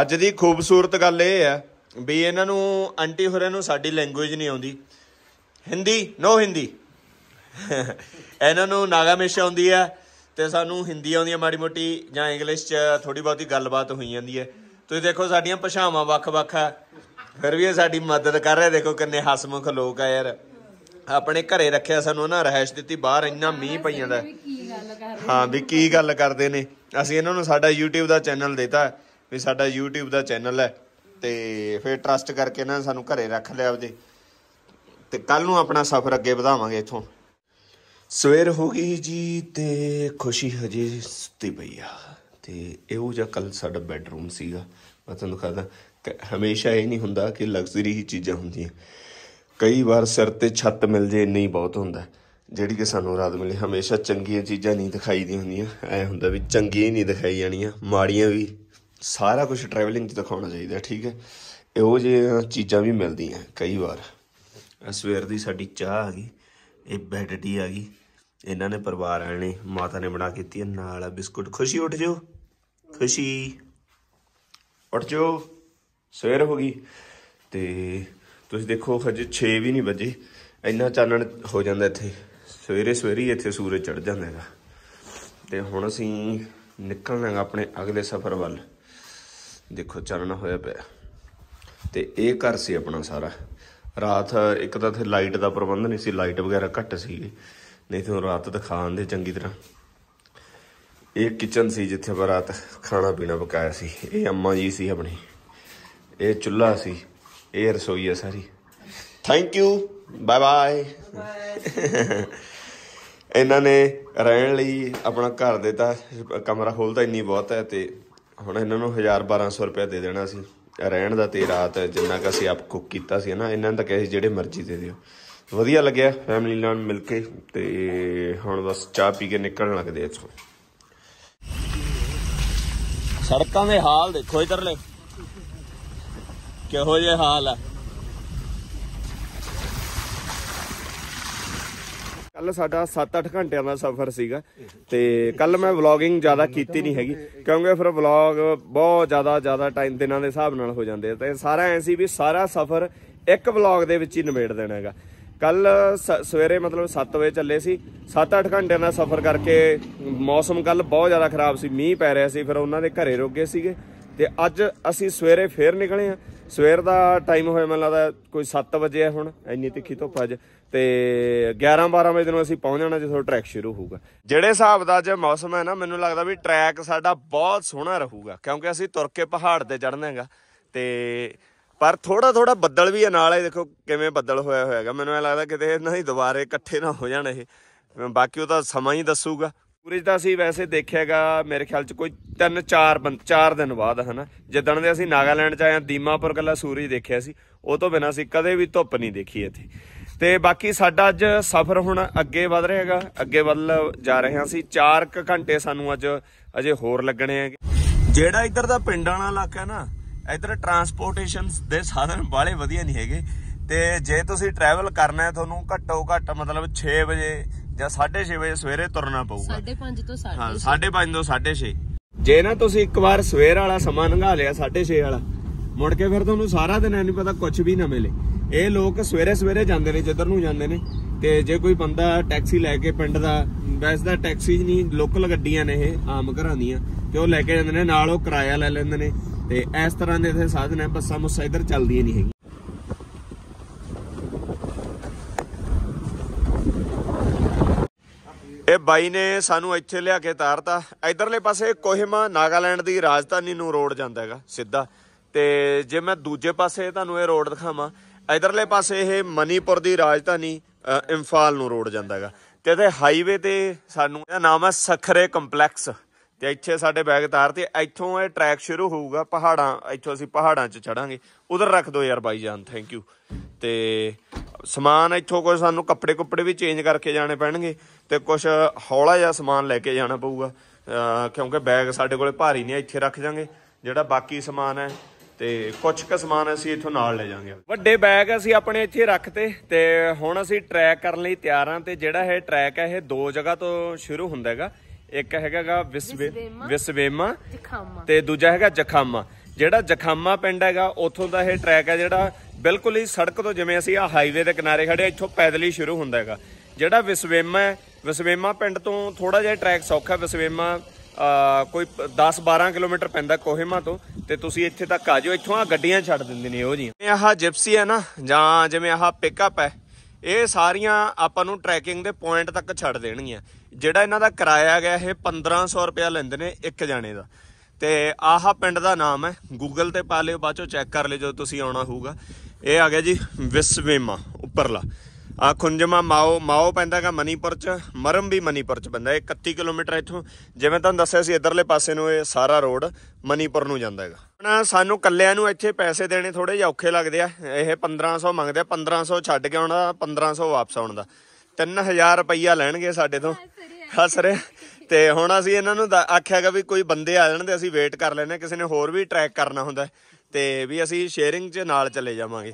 ਅੱਜ ਦੀ ਖੂਬਸੂਰਤ ਗੱਲ ਇਹ ਹੈ ਵੀ ਇਹਨਾਂ ਨੂੰ ਆਂਟੀ ਹੋਰਾਂ ਨੂੰ ਸਾਡੀ ਲੈਂਗੁਏਜ ਨਹੀਂ ਆਉਂਦੀ ਹਿੰਦੀ ਨੋ ਹਿੰਦੀ ਇਹਨਾਂ ਨੂੰ ਨਾਗਾਮੇਸ਼ ਆਉਂਦੀ ਹੈ ਤੇ ਸਾਨੂੰ ਹਿੰਦੀ ਆਉਂਦੀ ਹੈ ਮਾੜੀ ਮੋਟੀ ਜਾਂ ਇੰਗਲਿਸ਼ ਚ ਥੋੜੀ ਬਹੁਤੀ ਗੱਲਬਾਤ ਹੋਈ ਜਾਂਦੀ ਹੈ ਤੁਸੀਂ ਦੇਖੋ ਸਾਡੀਆਂ ਭਾਸ਼ਾਵਾਂ ਵੱਖ-ਵੱਖ ਆ ਫਿਰ ਵੀ ਇਹ ਸਾਡੀ ਮਦਦ ਕਰ ਰਹੇ ਦੇਖੋ ਕਿੰਨੇ ਹਸਮੁਖ ਲੋਕ ਆ ਯਾਰ ਆਪਣੇ ਘਰੇ ਰੱਖਿਆ ਸਾਨੂੰ ਨਾ ਰਹਿਸ਼ ਦਿੱਤੀ ਬਾਹਰ ਇੰਨਾ ਮੀਂਹ ਪਈ ਜਾਂਦਾ ਹਾਂ ਵੀ ਕੀ ਗੱਲ ਕਰਦੇ ਨੇ ਅਸੀਂ ਇਹਨਾਂ ਨੂੰ ਸਾਡਾ YouTube ਦਾ ਚੈਨਲ ਦਿੱਤਾ ਵੀ ਸਾਡਾ YouTube ਦਾ ਚੈਨਲ ਹੈ ਤੇ ਫਿਰ ਟਰਸਟ ਕਰਕੇ ਇਹਨਾਂ ਸਾਨੂੰ ਘਰੇ ਰੱਖ ਲਿਆ ਆਪਦੇ ਤੇ ਕੱਲ ਨੂੰ ਆਪਣਾ ਸਫ਼ਰ ਅੱਗੇ ਵਧਾਵਾਂਗੇ ਇੱਥੋਂ ਸਵੇਰ ਹੋ ਗਈ ਜੀ ਤੇ ਖੁਸ਼ੀ ਹਜੇ ਸੁੱਤੀ ਪਈ ਤੇ ਇਹੋ ਜਿਹਾ ਕੱਲ ਸਾਡਾ ਬੈੱਡਰੂਮ ਸੀਗਾ ਮੈਂ ਤੁਹਾਨੂੰ ਦਿਖਾਦਾ ਹਮੇਸ਼ਾ ਇਹ ਨਹੀਂ ਹੁੰਦਾ ਕਿ ਲਗਜ਼ਰੀ ਹੀ ਚੀਜ਼ਾਂ ਹੁੰਦੀਆਂ ਕਈ ਵਾਰ ਸਿਰ ਤੇ ਛੱਤ ਮਿਲ ਜੇ ਨਹੀਂ ਬਹੁਤ ਹੁੰਦਾ ਜਿਹੜੀ ਕਿ ਸਾਨੂੰ ਰਾਤ ਮਿਲੇ ਹਮੇਸ਼ਾ ਚੰਗੀਆਂ ਚੀਜ਼ਾਂ ਨਹੀਂ ਦਿਖਾਈ ਦੀ ਹੁੰਦੀਆਂ ਐ ਹੁੰਦਾ ਵੀ ਚੰਗੀਆਂ ਹੀ ਨਹੀਂ ਦਿਖਾਈ ਜਾਣੀਆਂ ਮਾੜੀਆਂ ਵੀ ਸਾਰਾ ਕੁਝ ਟਰੈਵਲਿੰਗ 'ਚ ਦਿਖਾਉਣਾ ਚਾਹੀਦਾ ਠੀਕ ਹੈ ਇਹੋ ਜਿਹੀਆਂ ਚੀਜ਼ਾਂ ਵੀ ਮਿਲਦੀਆਂ ਕਈ ਵਾਰ ਸਵੇਰ ਦੀ ਸਾਡੀ ਚਾਹ ਆ ਗਈ ਇਹ ਬੈੱਡ ਟੀ ਆ ਗਈ ਇਹਨਾਂ ਨੇ ਪਰਿਵਾਰ ਆਏ ਨੇ ਮਾਤਾ ਨੇ ਬਣਾ ਕੀਤੀ ਹੈ ਨਾਲ ਬਿਸਕੁਟ ਖੁਸ਼ੀ ਉੱਠ ਜਾਓ ਖੁਸ਼ੀ ਉੱਠ ਜਾਓ ਸਵੇਰ ਹੋ ਗਈ ਤੇ ਤੁਸੀਂ ਦੇਖੋ ਹਜੇ 6 ਵੀ ਨਹੀਂ ਵਜੇ ਇੰਨਾ ਚਾਨਣ ਹੋ ਜਾਂਦਾ ਇੱਥੇ ਸਵੇਰੇ ਸਵੇਰੀ ਇੱਥੇ ਸੂਰਜ ਚੜ ਜਾਂਦਾ ਹੈਗਾ ਤੇ ਹੁਣ ਅਸੀਂ ਨਿਕਲਣਾ ਹੈ ਆਪਣੇ ਅਗਲੇ ਸਫ਼ਰ ਵੱਲ ਦੇਖੋ ਚੱਲਣ ਹੋਇਆ ਪਿਆ ਤੇ ਇਹ ਘਰ ਸੀ ਆਪਣਾ ਸਾਰਾ ਰਾਤ ਇੱਕ ਤਾਂ ਇੱਥੇ ਲਾਈਟ ਦਾ ਪ੍ਰਬੰਧ ਨਹੀਂ ਸੀ ਲਾਈਟ ਵਗੈਰਾ ਘੱਟ ਸੀ ਨਹੀਂ ਤਾਂ ਰਾਤ ਖਾਣ ਦੇ ਚੰਗੀ ਤਰ੍ਹਾਂ ਇਹ ਕਿਚਨ ਸੀ ਜਿੱਥੇ ਬਰਾਤ ਰਾਤ ਖਾਣਾ ਪੀਣਾ ਪਕਾਇਆ ਸੀ ਇਹ ਅੰਮਾ ਜੀ ਸੀ ਆਪਣੀ ਇਹ ਚੁੱਲ੍ਹਾ ਸੀ ਇਹ ਰਸੋਈ ਹੈ ਸਾਰੀ ਥੈਂਕ ਯੂ ਬਾਏ ਬਾਏ ਇਹਨਾਂ ਨੇ ਰਹਿਣ ਲਈ ਆਪਣਾ ਘਰ ਦਿੱਤਾ ਕਮਰਾ ਖੋਲਦਾ ਇੰਨੀ ਬਹੁਤ ਹੈ ਤੇ ਹੁਣ ਇਹਨਾਂ ਨੂੰ 1000 1200 ਰੁਪਏ ਦੇ ਦੇਣਾ ਸੀ ਰਹਿਣ ਦਾ ਤੇ ਰਾਤ ਜਿੰਨਾ ਕ ਅਸੀਂ ਆਪ ਕੁੱਕ ਕੀਤਾ ਸੀ ਨਾ ਇਹਨਾਂ ਤਾਂ ਕਹੇ ਜਿਹੜੇ ਮਰਜ਼ੀ ਦੇ ਦਿਓ ਵਧੀਆ ਲੱਗਿਆ ਫੈਮਿਲੀ ਨਾਲ ਮਿਲ ਕੇ ਤੇ ਹੁਣ ਬਸ ਚਾਹ ਪੀ ਕੇ ਨਿਕਲਣ ਲੱਗਦੇ ਇੱਥੋਂ ਸੜਕਾਂ ਦੇ ਹਾਲ ਦੇਖੋ ਇਧਰਲੇ ਕਿਹੋ ਜਿਹਾ ਹਾਲ ਹੈ ਕੱਲ ਸਾਡਾ 7-8 ਘੰਟਿਆਂ ਦਾ ਸਫ਼ਰ ਸੀਗਾ ਤੇ ਕੱਲ ਮੈਂ ਵਲੌਗਿੰਗ ਜ਼ਿਆਦਾ ਕੀਤੀ ਨਹੀਂ ਹੈਗੀ ਕਿਉਂਕਿ ਫਿਰ ਵਲੌਗ ਬਹੁਤ ਜ਼ਿਆਦਾ ਜ਼ਿਆਦਾ ਟਾਈਮ ਦਿਨਾਂ ਦੇ ਹਿਸਾਬ ਨਾਲ ਹੋ ਜਾਂਦੇ ਤੇ ਸਾਰਾ ਐ ਸੀ ਵੀ ਸਾਰਾ ਸਫ਼ਰ ਇੱਕ ਵਲੌਗ ਦੇ ਵਿੱਚ ਹੀ ਨਿਬੇੜ ਦੇਣਾ ਹੈਗਾ ਕੱਲ ਸਵੇਰੇ ਮਤਲਬ 7 ਵਜੇ ਚੱਲੇ ਸੀ 7-8 ਘੰਟਿਆਂ ਦਾ ਸਫ਼ਰ ਕਰਕੇ ਮੌਸਮ ਕੱਲ ਬਹੁਤ ਜ਼ਿਆਦਾ ਖਰਾਬ ਸੀ ਮੀਂਹ ਪੈ ਰਿਹਾ ਸੀ ਫਿਰ ਉਹਨਾਂ ਦੇ ਘਰੇ ਰੁਕ ਗਏ ਸੀਗੇ ਤੇ ਅੱਜ ਅਸੀਂ ਸਵੇਰੇ ਫੇਰ ਨਿਕਲੇ ਆ ਸਵੇਰ ਦਾ ਟਾਈਮ ਹੋਇਆ ਮੈਨੂੰ ਲੱਗਦਾ ਕੋਈ 7 ਵਜੇ ਆ ਹੁਣ ਇੰਨੀ ਤਿੱਖੀ ਧੁੱਪ ਅੱਜ ਤੇ 11 12 ਵਜੇ ਦਿਨ ਅਸੀਂ ਪਹੁੰਚ ਜਾਣਾ ਜਦੋਂ ਟਰੈਕ ਸ਼ੁਰੂ ਹੋਊਗਾ ਜਿਹੜੇ ਹਿਸਾਬ ਦਾ ਜੇ ਮੌਸਮ ਹੈ ਨਾ ਮੈਨੂੰ ਲੱਗਦਾ ਵੀ ਟਰੈਕ ਸਾਡਾ ਬਹੁਤ ਸੋਹਣਾ ਰਹੂਗਾ ਕਿਉਂਕਿ ਅਸੀਂ ਤੁਰ ਕੇ ਪਹਾੜ ਤੇ ਚੜਨੇਗਾ ਤੇ ਪਰ ਥੋੜਾ ਥੋੜਾ ਬੱਦਲ ਵੀ ਹੈ ਨਾਲ ਇਹ ਦੇਖੋ ਕਿਵੇਂ ਬੱਦਲ ਹੋਇਆ ਹੋਇਆਗਾ ਮੈਨੂੰ ਇਹ ਲੱਗਦਾ ਕਿਤੇ ਨਹੀਂ ਦੁਬਾਰੇ ਇਕੱਠੇ ਨਾ ਹੋ ਜਾਣ ਇਹ ਬਾਕੀ ਉਹ ਤਾਂ ਸਮਾਂ ਹੀ ਦੱਸੂਗਾ ਸੂਰਜ ਦਾ ਅਸੀਂ ਵੈਸੇ ਦੇਖਿਆਗਾ ਮੇਰੇ ਖਿਆਲ ਚ ਕੋਈ 3-4 4 ਦਿਨ ਬਾਅਦ ਹਨਾ ਜਿੱਦਣ ਦੇ ਅਸੀਂ ਨਾਗਾਲੈਂਡ ਚ ਆਇਆ ਦੀਮਾਪੁਰ ਕੱਲਾ ਸੂਰਜ ਦੇਖਿਆ ਸੀ ਉਹ ਤੋਂ ਬਿਨਾ ਅਸੀਂ ਕਦੇ ਵੀ ਧੁੱਪ ਨਹੀਂ ਦੇਖੀ ਇੱਥੇ ਤੇ ਬਾਕੀ ਸਾਡਾ ਅੱਜ ਸਫ਼ਰ ਹੁਣ ਅੱਗੇ ਵਧ ਰਿਹਾਗਾ ਅੱਗੇ ਵੱਲ ਜਾ ਰਹੇ ਹਾਂ ਸੀ 4 ਘੰਟੇ ਸਾਨੂੰ ਅੱਜ ਅਜੇ ਹੋਰ ਲੱਗਣੇ ਆ ਜਿਹੜਾ ਇੱਧਰ ਦਾ ਪਿੰਡਾਂ ਵਾਲਾ ਇਲਾਕਾ ਨਾ ਇੱਧਰ ਟਰਾਂਸਪੋਰਟੇਸ਼ਨ ਦੇ ਸਾਧਨ ਬਾਲੇ ਵਧੀਆ ਨਹੀਂ ਹੈਗੇ ਤੇ ਜੇ ਤੁਸੀਂ ਟਰੈਵਲ ਕਰਨਾ ਹੈ ਤੁਹਾਨੂੰ ਘੱਟੋ ਘੱਟ ਮਤਲਬ 6 ਵਜੇ ਜਾਂ 6:30 ਵਜੇ ਸਵੇਰੇ ਤੁਰਨਾ ਪਊਗਾ 5:30 ਤੋਂ 6:30 ਹਾਂ 5:30 ਤੋਂ 6:30 ਜੇ ਨਾ ਤੁਸੀਂ ਇੱਕ ਵਾਰ ਸਵੇਰ ਵਾਲਾ ਸਮਾਂ ਲੰਘਾ ਲਿਆ 6:30 ਵਾਲਾ ਮੁੜ ਕੇ ਫਿਰ ਤੁਹਾਨੂੰ ਸਾਰਾ ਦਿਨ ਨਹੀਂ ਪਤਾ ਕੁਝ ਵੀ ਨਾ ਮਿਲੇ ਇਹ ਲੋਕ ਸਵੇਰੇ ਸਵੇਰੇ ਜਾਂਦੇ ਨੇ ਜਿੱਧਰ ਨੂੰ ਜਾਂਦੇ ਨੇ ਤੇ ਜੇ ਕੋਈ ਬੰਦਾ ਟੈਕਸੀ ਲੈ ਕੇ ਪਿੰਡ ਦਾ ਵੈਸੇ ਤਾਂ ਟੈਕਸੀ ਨਹੀਂ ਲੋਕਲ ਗੱਡੀਆਂ ਨੇ ਇਹ ਆਮ ਘਰਾਂ ਦੀਆਂ ਤੇ ਉਹ ਲੈ ਕੇ ਜਾਂਦੇ ਨੇ ਨਾਲ ਉਹ ਕਿਰਾਇਆ ਲੈ ਲੈਂਦੇ ਨੇ ਤੇ ਇਸ ਤਰ੍ਹਾਂ ਦੇ ਇਥੇ ਸਾਧਨ ਹੈ ਬੱਸਾਂ ਮੁਸਾਇਦਰ ਚੱਲਦੀਆਂ ਨਹੀਂ ਹੈਗੀਆਂ ਬਾਈ ਨੇ ਸਾਨੂੰ ਇੱਥੇ ਲਿਆ ਕੇ ਤਾਰਤਾ ਇਧਰਲੇ ਪਾਸੇ ਕੋਹਿਮਾ ਨਾਗਾਲੈਂਡ ਦੀ ਰਾਜਧਾਨੀ ਨੂੰ ਰੋਡ ਜਾਂਦਾ ਹੈਗਾ ਸਿੱਧਾ ਤੇ ਜੇ ਮੈਂ ਦੂਜੇ ਪਾਸੇ ਤੁਹਾਨੂੰ ਇਹ ਰੋਡ ਦਿਖਾਵਾਂ ਇਧਰਲੇ ਪਾਸੇ ਇਹ ਮਨੀਪੁਰ ਦੀ ਰਾਜਧਾਨੀ ਇੰਫਾਲ ਨੂੰ ਰੋਡ ਜਾਂਦਾ ਹੈਗਾ ਤੇ ਇਹਦੇ ਹਾਈਵੇ ਤੇ ਸਾਨੂੰ ਇਹਦਾ ਨਾਮ ਹੈ ਸਖਰੇ ਕੰਪਲੈਕਸ ਤੇ ਇੱਥੇ ਸਾਡੇ ਬੈਗ ਤਾਰਤੇ ਇੱਥੋਂ ਇਹ ਟਰੈਕ ਸ਼ੁਰੂ ਹੋਊਗਾ ਪਹਾੜਾਂ ਇੱਥੋਂ ਅਸੀਂ ਪਹਾੜਾਂ 'ਚ ਚੜਾਂਗੇ ਉਧਰ ਰੱਖ ਦਿਓ ਯਾਰ ਬਾਈ ਜਾਨ ਥੈਂਕ ਯੂ ਤੇ ਸਮਾਨ ਇੱਥੋਂ ਕੋਈ ਸਾਨੂੰ ਕੱਪੜੇ ਕੁੱਪੜੇ ਵੀ ਚੇਂਜ ਕਰਕੇ ਜਾਣੇ ਪੈਣਗੇ ਤੇ ਕੁਝ ਹੌਲਾ ਜਿਹਾ ਸਮਾਨ ਲੈ ਕੇ ਜਾਣਾ ਪਊਗਾ ਕਿਉਂਕਿ ਬੈਗ ਸਾਡੇ ਕੋਲੇ ਭਾਰੀ ਨਹੀਂ ਇੱਥੇ ਰੱਖ ਜਾਾਂਗੇ ਜਿਹੜਾ ਬਾਕੀ ਸਮਾਨ ਹੈ ਤੇ ਕੁਝ ਕੁ ਸਮਾਨ ਅਸੀਂ ਇੱਥੋਂ ਨਾਲ ਲੈ ਜਾਾਂਗੇ ਵੱਡੇ ਬੈਗ ਅਸੀਂ ਆਪਣੇ ਇੱਥੇ ਰੱਖਤੇ ਤੇ ਹੁਣ ਅਸੀਂ ਟਰੈਕ ਕਰਨ ਲਈ ਤਿਆਰ ਹਾਂ ਤੇ ਜਿਹੜਾ ਇਹ ਟਰੈਕ ਹੈ ਇਹ ਦੋ ਜਗ੍ਹਾ ਤੋਂ ਸ਼ੁਰੂ ਹੁੰਦਾ ਹੈਗਾ ਇੱਕ ਹੈਗਾ ਵਿਸਵੇਮਾ ਤੇ ਦੂਜਾ ਹੈਗਾ ਜਖਾਮਾ ਜਿਹੜਾ ਜਖਾਮਾ ਪਿੰਡ ਹੈਗਾ ਉੱਥੋਂ ਦਾ ਇਹ ਟਰੈਕ ਹੈ ਜਿਹੜਾ ਬਿਲਕੁਲ ਹੀ ਸੜਕ ਤੋਂ ਜਿਵੇਂ ਅਸੀਂ ਆ ਹਾਈਵੇ ਦੇ ਕਿਨਾਰੇ ਖੜੇ ਇੱਥੋਂ ਪੈਦਲ ਹੀ ਸ਼ੁਰੂ ਹੁੰਦਾ ਹੈਗਾ ਜਿਹੜਾ ਵਿਸਵੇਮਾ ਹੈ ਵਿਸਵੇਮਾ ਪਿੰਡ ਤੋਂ ਥੋੜਾ ਜਿਹਾ ਟਰੈਕ ਸੌਖਾ ਵਿਸਵੇਮਾ ਕੋਈ 10-12 ਕਿਲੋਮੀਟਰ ਪੈਂਦਾ ਕੋਹੇਮਾ ਤੋਂ ਤੇ ਤੁਸੀਂ ਇੱਥੇ ਤੱਕ ਆ ਜਿਓ ਇੱਥੋਂ ਆ ਗੱਡੀਆਂ ਛੱਡ ਦਿੰਦੇ ਨੇ ਉਹ ਜੀ ਆਹ ਜਿਪਸੀ ਹੈ ਨਾ ਜਾਂ ਜਿਵੇਂ ਆਹ ਪਿਕਅਪ ਹੈ ਇਹ ਸਾਰੀਆਂ ਆਪਾਂ ਨੂੰ ਟਰੈਕਿੰਗ ਦੇ ਪੁਆਇੰਟ ਤੱਕ ਛੱਡ ਦੇਣਗੀਆਂ ਜਿਹੜਾ ਇਹਨਾਂ ਦਾ ਕਿਰਾਇਆ ਗਿਆ ਇਹ 1500 ਰੁਪਏ ਲੈਂਦੇ ਨੇ ਇੱਕ ਜਾਣੇ ਦਾ ਤੇ ਆਹ ਪਿੰਡ ਦਾ ਨਾਮ ਹੈ ਗੂਗਲ ਤੇ ਪਾ ਲਿਓ ਬਾਅਦ ਚ ਚੈੱਕ ਕਰ ਲਿਓ ਜਦੋਂ ਤੁਸੀਂ ਆਉਣਾ ਹੋਊਗਾ ਇਹ ਆ ਗਿਆ ਜੀ ਵਿਸਵੇਮਾ ਉੱਪਰਲਾ ਆ ਖੁੰਜਮਾ ਮਾਓ ਮਾਓ ਪੈਂਦਾਗਾ ਮਨੀਪੁਰ ਚ ਮਰਮ ਵੀ ਮਨੀਪੁਰ ਚ ਪੈਂਦਾ 31 ਕਿਲੋਮੀਟਰ ਇੱਥੋਂ ਜਿਵੇਂ ਤੁਹਾਨੂੰ ਦੱਸਿਆ ਸੀ ਇਧਰਲੇ ਪਾਸੇ ਨੂੰ ਇਹ ਸਾਰਾ ਰੋਡ ਮਨੀਪੁਰ ਨੂੰ ਜਾਂਦਾ ਹੈਗਾ ਹੁਣ ਸਾਨੂੰ ਕੱਲਿਆਂ ਨੂੰ ਇੱਥੇ ਪੈਸੇ ਦੇਣੇ ਥੋੜੇ ਜਿਹਾ ਔਖੇ ਲੱਗਦੇ ਆ ਇਹ 1500 ਮੰਗਦੇ ਆ 1500 ਛੱਡ ਕੇ ਆਉਣਾ 1500 ਵਾਪਸ ਆਉਣ ਦਾ 3000 ਰੁਪਈਆ ਲੈਣਗੇ ਸਾਡੇ ਤੋਂ ਹੱਸ ਰਿਹਾ ਤੇ ਹੁਣ ਅਸੀਂ ਇਹਨਾਂ ਨੂੰ ਆਖਿਆਗਾ ਵੀ ਕੋਈ ਬੰਦੇ ਆ ਜਾਣ ਤੇ ਅਸੀਂ ਵੇਟ ਕਰ ਲੈਨੇ ਕਿਸੇ ਨੇ ਹੋਰ ਵੀ ਟਰੈਕ ਕਰਨਾ ਹੁੰਦਾ ਤੇ ਵੀ ਅਸੀਂ ਸ਼ੇਅਰਿੰਗ 'ਚ ਨਾਲ ਚਲੇ ਜਾਵਾਂਗੇ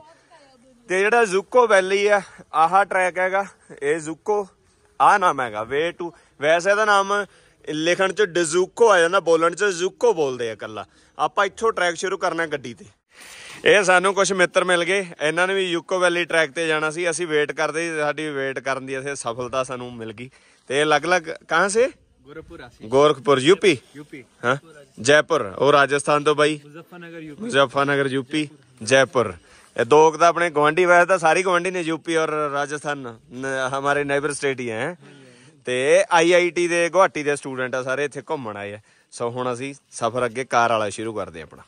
ਤੇ ਜਿਹੜਾ ਜ਼ੁਕੋ ਵੈਲੀ ਆ ਆਹਾ ਟਰੈਕ ਹੈਗਾ ਇਹ ਜ਼ੁਕੋ ਆ ਨਾਮ ਹੈਗਾ ਵੇ ਟੂ ਵੈਸੇ ਇਹਦਾ ਨਾਮ ਲਿਖਣ 'ਚ ਡਿਜ਼ੂਕੋ ਆ ਜਾਂਦਾ ਬੋਲਣ 'ਚ ਜ਼ੁਕੋ ਬੋਲਦੇ ਆ ਕੱਲਾ ਆਪਾਂ ਇੱਥੋਂ ਟਰੈਕ ਸ਼ੁਰੂ ਕਰਨਾ ਗੱਡੀ ਤੇ ਇਹ ਸਾਨੂੰ ਕੁਝ ਮਿੱਤਰ ਮਿਲ ਗਏ ਇਹਨਾਂ ਨੇ ਵੀ ਯੂਕੋ ਵੈਲੀ ਟਰੈਕ ਤੇ ਜਾਣਾ ਸੀ ਅਸੀਂ ਵੇਟ ਕਰਦੇ ਸਾਡੀ ਵੇਟ ਕਰਨ ਦੀ ਅਸੀਂ ਸਫਲਤਾ ਸਾਨੂੰ ਮਿਲ ਗਈ ਤੇ ਅਲੱਗ-ਅਲੱਗ ਕਹਾਂ ਸੇ ਆਸੀ ਗੋਰਖਪੁਰ ਯੂਪੀ ਯੂਪੀ ਹਾਂ ਜੈਪੁਰ ਉਹ ਰਾਜਸਥਾਨ ਤੋਂ ਬਾਈ ਮੁਜ਼ੱਫਰਨਗਰ ਯੂਪੀ ਮੁਜ਼ੱਫਰਨਗਰ ਯੂਪੀ ਜੈਪੁਰ ਇਹ ਦੋਕ ਦਾ ਆਪਣੇ ਗਵਾਂਢੀ ਵੈਸੇ ਤਾਂ ਸਾਰੀ ਗਵਾਂਢੀ ਨੇ ਯੂਪੀ ਔਰ ਰਾਜਸਥਾਨ ਹਮਾਰੇ ਨੇਬਰ ਸਟੇਟ ਹੀ ਹੈ ਤੇ ਆਈਆਈਟੀ ਦੇ ਗੁਹਾਟੀ ਦੇ ਸਟੂਡੈਂਟ ਆ ਸਾਰੇ ਇੱਥੇ ਘੁੰਮਣ ਆਏ ਆ ਸੋ ਹੁਣ ਅਸੀਂ ਸਫ਼ਰ ਅੱਗੇ ਕਾਰ ਵਾਲਾ ਸ਼ੁਰੂ ਕਰਦੇ ਆ ਆਪਣਾ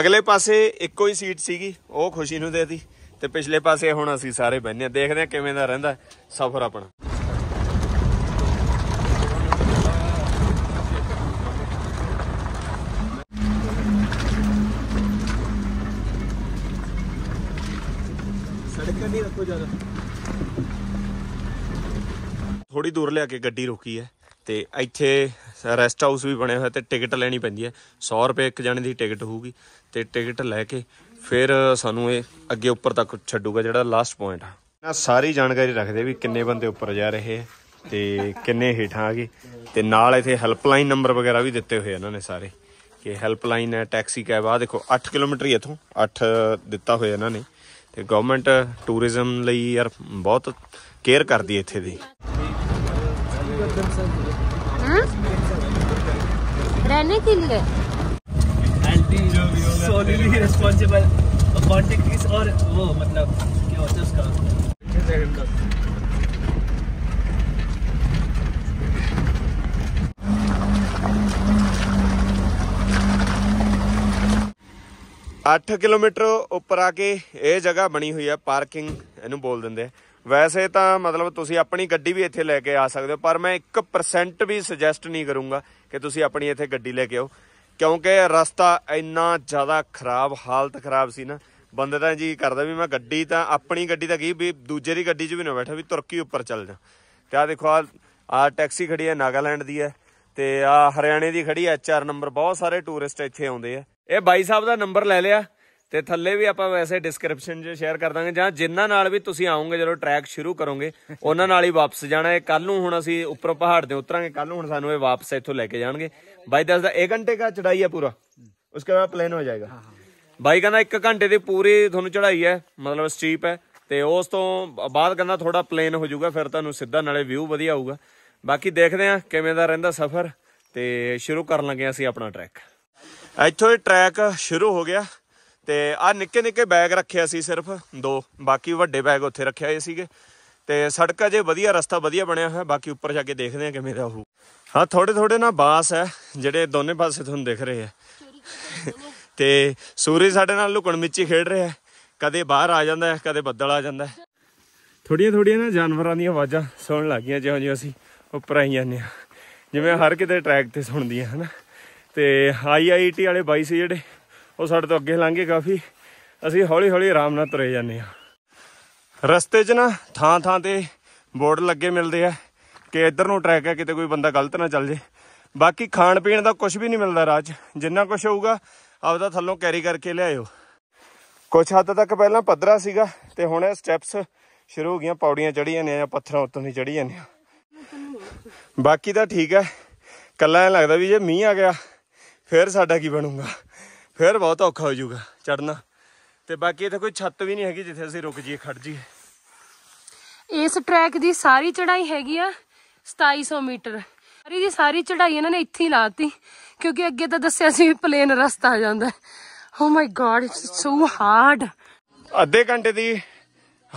ਅਗਲੇ ਪਾਸੇ ਇੱਕੋ ਹੀ ਸੀਟ ਸੀਗੀ ਉਹ ਖੁਸ਼ੀ ਨੂੰ ਦੇਤੀ ਤੇ ਪਿਛਲੇ ਪਾਸੇ ਹੁਣ ਅਸੀਂ ਸਾਰੇ ਬੰਨੇ ਦੇਖਦੇ ਆ ਕਿਵੇਂ ਦਾ ਰਹਿੰਦਾ ਸਫ਼ਰ ਆਪਣਾ ਚੱਕਰ ਨਹੀਂ ਰੱਖੋ ਜ਼ਿਆਦਾ ਥੋੜੀ ਦੂਰ ਲਿਆ ਕੇ ਗੱਡੀ ਰੋਕੀ ਹੈ ਤੇ ਇੱਥੇ ਰੈਸਟ ਹਾਊਸ ਵੀ ਬਣਿਆ ਹੋਇਆ ਤੇ ਟਿਕਟ ਲੈਣੀ ਪੈਂਦੀ ਹੈ 100 ਰੁਪਏ ਇੱਕ ਜਣੇ ਦੀ ਟਿਕਟ ਹੋਊਗੀ ਤੇ ਟਿਕਟ ਲੈ ਕੇ ਫਿਰ ਸਾਨੂੰ ਇਹ ਅੱਗੇ ਉੱਪਰ ਤੱਕ ਛੱਡੂਗਾ ਜਿਹੜਾ ਲਾਸਟ ਪੁਆਇੰਟ ਆ ਨਾ ਸਾਰੀ ਜਾਣਕਾਰੀ ਰੱਖਦੇ ਵੀ ਕਿੰਨੇ ਬੰਦੇ ਉੱਪਰ ਜਾ ਰਹੇ ਆ ਤੇ ਕਿੰਨੇ ਹੀਠਾਂ ਆ ਗਏ ਤੇ ਨਾਲ ਇੱਥੇ ਹੈਲਪਲਾਈਨ ਨੰਬਰ ਵਗੈਰਾ ਵੀ ਦਿੱਤੇ ਹੋਏ ਇਹਨਾਂ ਨੇ ਸਾਰੇ ਕਿ ਹੈਲਪਲਾਈਨ ਹੈ ਟੈਕਸੀ ਕੈਬ ਆ ਦੇਖੋ 8 ਕਿਲੋਮੀਟਰ ਹੀ ਇੱਥੋਂ 8 ਦਿੱਤਾ ਹੋਇਆ ਇਹਨਾਂ ਨੇ ਤੇ ਗਵਰਨਮੈਂਟ ਟੂਰਿਜ਼ਮ ਲਈ ਯਾਰ ਬਹੁਤ ਕੇਅਰ ਕਰਦੀ ਇੱਥੇ ਦੀ ਰਹਿਣੇ ਕੇ ਲਈ anti solely responsible accounting is और वो मतलब क्या होता है ਦਾ 8 ਕਿਲੋਮੀਟਰ ਉੱਪਰ ਆ ਕੇ ਇਹ ਜਗ੍ਹਾ ਬਣੀ ਹੋਈ ਆ ਪਾਰਕਿੰਗ ਇਹਨੂੰ ਬੋਲ ਦਿੰਦੇ ਵੈਸੇ ਤਾਂ ਮਤਲਬ ਤੁਸੀਂ ਆਪਣੀ ਗੱਡੀ ਵੀ ਇੱਥੇ ਲੈ ਕੇ ਆ ਸਕਦੇ ਹੋ ਪਰ ਮੈਂ 1% ਵੀ ਸੁਜੈਸਟ ਨਹੀਂ ਕਰੂੰਗਾ ਕਿ ਤੁਸੀਂ ਆਪਣੀ ਇੱਥੇ ਗੱਡੀ ਲੈ ਕੇ ਆਓ ਕਿਉਂਕਿ ਰਸਤਾ ਇੰਨਾ ਜ਼ਿਆਦਾ ਖਰਾਬ ਹਾਲਤ ਖਰਾਬ ਸੀ ਨਾ ਬੰਦੇ ਤਾਂ ਜੀ ਕਰਦਾ ਵੀ ਮੈਂ ਗੱਡੀ ਤਾਂ ਆਪਣੀ ਗੱਡੀ ਤਾਂ ਕੀ ਵੀ ਦੂਜੇ ਦੀ ਗੱਡੀ 'ਚ ਵੀ ਨਾ ਬੈਠਾ ਵੀ ਤੁਰਕੀ ਉੱਪਰ ਚੱਲ ਜਾ ਤੇ ਆ ਦੇਖੋ ਆ ਟੈਕਸੀ ਖੜੀ ਹੈ ਨਾਗਾਲੈਂਡ ਦੀ ਹੈ ਤੇ ਆ ਹਰਿਆਣੇ ਦੀ ਖੜੀ ਐਚਆਰ ਨੰਬਰ ਬਹੁਤ ਸਾਰੇ ਟੂਰਿਸਟ ਇੱਥੇ ਆਉਂਦੇ ਆ ਇਹ ਬਾਈ ਸਾਹਿਬ ਦਾ ਨੰਬਰ ਲੈ ਲਿਆ ਤੇ ਥੱਲੇ ਵੀ ਆਪਾਂ ਵੈਸੇ ਡਿਸਕ੍ਰਿਪਸ਼ਨ 'ਚ ਸ਼ੇਅਰ ਕਰ ਦਾਂਗੇ ਜਾਂ ਜਿਨ੍ਹਾਂ ਨਾਲ ਵੀ ਤੁਸੀਂ ਆਉਂਗੇ ਜਦੋਂ ਟਰੈਕ ਸ਼ੁਰੂ ਕਰੋਗੇ ਉਹਨਾਂ ਨਾਲ ਹੀ ਵਾਪਸ ਜਾਣਾ ਹੈ ਕੱਲ ਨੂੰ ਹੁਣ ਅਸੀਂ ਉੱਪਰੋਂ ਪਹਾੜ ਦੇ ਉਤਰਾਂਗੇ ਕੱਲ ਨੂੰ ਹੁਣ ਸਾਨੂੰ ਇਹ ਵਾਪਸ ਇੱਥੋਂ ਲੈ ਕੇ ਜਾਣਗੇ ਬਾਈ ਦੱਸਦਾ 1 ਘੰਟੇ ਦਾ ਚੜਾਈ ਹੈ ਪੂਰਾ ਉਸਕੇ ਬਾਅਦ ਪਲੇਨ ਹੋ ਜਾਏਗਾ ਬਾਈ ਕਹਿੰਦਾ 1 ਘੰਟੇ ਦੀ ਪੂਰੀ ਤੁਹਾਨੂੰ ਚੜਾਈ ਹੈ ਮਤਲਬ ਸਟੀਪ ਹੈ ਤੇ ਉਸ ਤੋਂ ਬਾਅਦ ਕਹਿੰਦਾ ਥੋੜਾ ਪਲੇਨ ਹੋ ਜਾਊਗਾ ਫਿਰ ਤੁਹਾਨੂੰ ਸਿੱਧਾ ਨਾਲੇ ਵਿਊ ਵਧੀਆ ਆਊਗਾ ਬਾਕੀ ਦੇਖਦੇ ਆ ਕਿਵੇਂ ਦਾ ਰਹਿੰਦਾ ਸਫ਼ਰ ਤੇ ਸ਼ੁਰੂ ਕਰਨ ਲੱਗੇ ਅਸੀਂ ਆਪਣਾ ਟਰੈਕ ਇੱਥੋਂ ਇਹ ਟਰੈਕ ਸ਼ੁਰੂ ਹੋ ਗਿਆ ਤੇ ਆ ਨਿੱਕੇ ਨਿੱਕੇ ਬੈਗ ਰੱਖਿਆ ਸੀ ਸਿਰਫ ਦੋ ਬਾਕੀ ਵੱਡੇ ਬੈਗ ਉੱਥੇ ਰੱਖਿਆ ਹੋਏ ਸੀਗੇ ਤੇ ਸੜਕ ਅਜੇ ਵਧੀਆ ਰਸਤਾ ਵਧੀਆ ਬਣਿਆ ਹੋਇਆ ਬਾਕੀ ਉੱਪਰ ਜਾ ਕੇ ਦੇਖਦੇ ਆ ਕਿਵੇਂ ਦਾ ਉਹ ਹਾਂ ਥੋੜੇ ਥੋੜੇ ਨਾ ਬਾਸ ਹੈ ਜਿਹੜੇ ਦੋਨੇ ਪਾਸੇ ਤੁਹਾਨੂੰ ਦਿਖ ਰਹੇ ਆ ਤੇ ਸੂਰਜ ਸਾਡੇ ਨਾਲ ਲੁਕਣ ਮਿੱਚੀ ਖੇਡ ਰਿਹਾ ਕਦੇ ਬਾਹਰ ਆ ਜਾਂਦਾ ਹੈ ਕਦੇ ਬੱਦਲ ਆ ਜਾਂਦਾ ਹੈ ਥੋੜੀਆਂ ਥੋੜੀਆਂ ਨਾ ਜਾਨਵਰਾਂ ਦੀਆਂ ਆਵਾਜ਼ਾਂ ਸੁਣਨ ਲੱਗੀਆਂ ਜਿਉਂ ਜਿਉਂ ਅਸੀਂ ਉੱਪਰ ਆਈ ਜਾਂਦੇ ਆ ਜਿਵੇਂ ਹਰ ਕਿਤੇ ਟਰੈਕ ਤੇ ਸੁਣਦੀਆਂ ਹਨਾ ਤੇ ਆਈਟੀ ਵਾਲੇ ਬਾਈ ਸੀ ਜਿਹੜੇ ਉਹ ਸਾਡੇ ਤੋਂ ਅੱਗੇ ਲੰਘੇ ਕਾਫੀ ਅਸੀਂ ਹੌਲੀ ਹੌਲੀ ਆਰਾਮ ਨਾਲ ਤੁਰੇ ਜਾਂਦੇ ਆ ਰਸਤੇ 'ਚ ਨਾ ਥਾਂ ਥਾਂ ਤੇ ਬੋਰਡ ਲੱਗੇ ਮਿਲਦੇ ਆ ਕਿ ਇੱਧਰ ਨੂੰ ਟਰੈਕ ਹੈ ਕਿਤੇ ਕੋਈ ਬੰਦਾ ਗਲਤ ਨਾ ਚੱਲ ਜੇ ਬਾਕੀ ਖਾਣ ਪੀਣ ਦਾ ਕੁਝ ਵੀ ਨਹੀਂ ਮਿਲਦਾ ਰਾਜ ਜਿੰਨਾ ਕੁਝ ਹੋਊਗਾ ਆਪਦਾ ਥੱਲੋਂ ਕੈਰੀ ਕਰਕੇ ਲਿਆਇਓ ਕੁਝ ਹੱਦ ਤੱਕ ਪਹਿਲਾਂ ਪੱਧਰਾ ਸੀਗਾ ਤੇ ਹੁਣ ਇਹ ਸਟੈਪਸ ਸ਼ੁਰੂ ਹੋ ਗਈਆਂ ਪੌੜੀਆਂ ਚੜੀਆਂ ਨੇ ਜਾਂ ਪੱਥਰਾਂ ਉੱਤੋਂ ਦੀ ਚੜੀਆਂ ਨੇ ਬਾਕੀ ਤਾਂ ਠੀਕ ਹੈ ਕੱਲਾ ਇਹ ਲੱਗਦਾ ਵੀ ਜੇ ਮੀਂਹ ਆ ਗਿਆ ਫਿਰ ਸਾਡਾ ਕੀ ਬਣੂਗਾ ਫਿਰ ਬਹੁਤ ਔਖਾ ਹੋ ਜਾਊਗਾ ਚੜਨਾ ਤੇ ਬਾਕੀ ਇੱਥੇ ਕੋਈ ਛੱਤ ਵੀ ਨਹੀਂ ਹੈਗੀ ਜਿੱਥੇ ਅਸੀਂ ਰੁਕ ਜਾਈਏ ਖੜ ਜਾਈਏ ਇਸ ਟਰੈਕ ਦੀ ਸਾਰੀ ਚੜਾਈ ਹੈਗੀ ਆ 2700 ਮੀਟਰ ਸਾਰੀ ਦੀ ਸਾਰੀ ਚੜਾਈ ਇਹਨਾਂ ਨੇ ਇੱਥੇ ਹੀ ਲਾਤੀ ਕਿਉਂਕਿ ਅੱਗੇ ਤਾਂ ਦੱਸਿਆ ਸੀ ਪਲੇਨ ਰਸਤਾ ਆ ਜਾਂਦਾ ਓ ਮਾਈ ਗਾਡ ਇਟਸ ਸੋ ਹਾਰਡ ਅੱਧੇ ਘੰਟੇ ਦੀ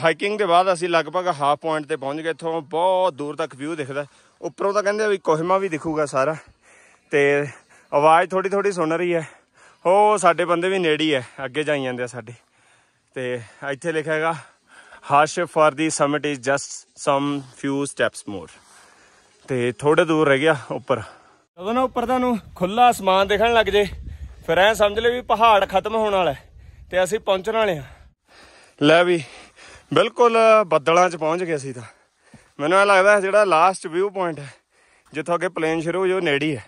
ਹਾਈਕਿੰਗ ਦੇ ਬਾਅਦ ਅਸੀਂ ਲਗਭਗ ਹਾਫ ਪੁਆਇੰਟ ਤੇ ਪਹੁੰਚ ਗਏ ਇੱਥੋਂ ਬਹੁਤ ਦੂਰ ਤੱਕ ਵਿਊ ਦਿਖਦਾ ਉੱਪਰੋਂ ਤਾਂ ਕਹਿੰਦੇ ਵੀ ਕੋਹਿਮਾ ਵੀ ਦਿਖੂਗਾ ਸਾਰਾ ਤੇ ਆਵਾਜ਼ ਥੋੜੀ ਥੋੜੀ ਸੁਣ ਰਹੀ ਹੈ ਉਹ ਸਾਡੇ ਬੰਦੇ ਵੀ ਨੇੜੀ ਹੈ ਅੱਗੇ ਜਾਈ ਜਾਂਦੇ ਆ ਸਾਡੇ ਤੇ ਇੱਥੇ ਲਿਖਿਆ ਹੈਗਾ ਹਾਸ਼ for the summit is just some few steps more ਤੇ ਥੋੜਾ ਦੂਰ ਰਹਿ ਗਿਆ ਉੱਪਰ ਜਦੋਂ ਨਾ ਉੱਪਰ ਤੁਹਾਨੂੰ ਖੁੱਲਾ ਅਸਮਾਨ ਦਿਖਣ ਲੱਗ ਜੇ ਫਿਰ ਐ ਸਮਝ ਲੈ ਵੀ ਪਹਾੜ ਖਤਮ ਹੋਣ ਵਾਲਾ ਤੇ ਅਸੀਂ ਪਹੁੰਚਣ ਵਾਲੇ ਆ ਲੈ ਵੀ ਬਿਲਕੁਲ ਬੱਦਲਾਂ 'ਚ ਪਹੁੰਚ ਗਏ ਅਸੀਂ ਤਾਂ ਮੈਨੂੰ ਐ ਲੱਗਦਾ ਜਿਹੜਾ ਲਾਸਟ ਵਿਊ ਪੁਆਇੰਟ ਹੈ ਜਿੱਥੋਂ ਅੱਗੇ ਪਲੇਨ ਸ਼ੁਰੂ ਹੋ ਜੋ ਨੇੜੀ ਹੈ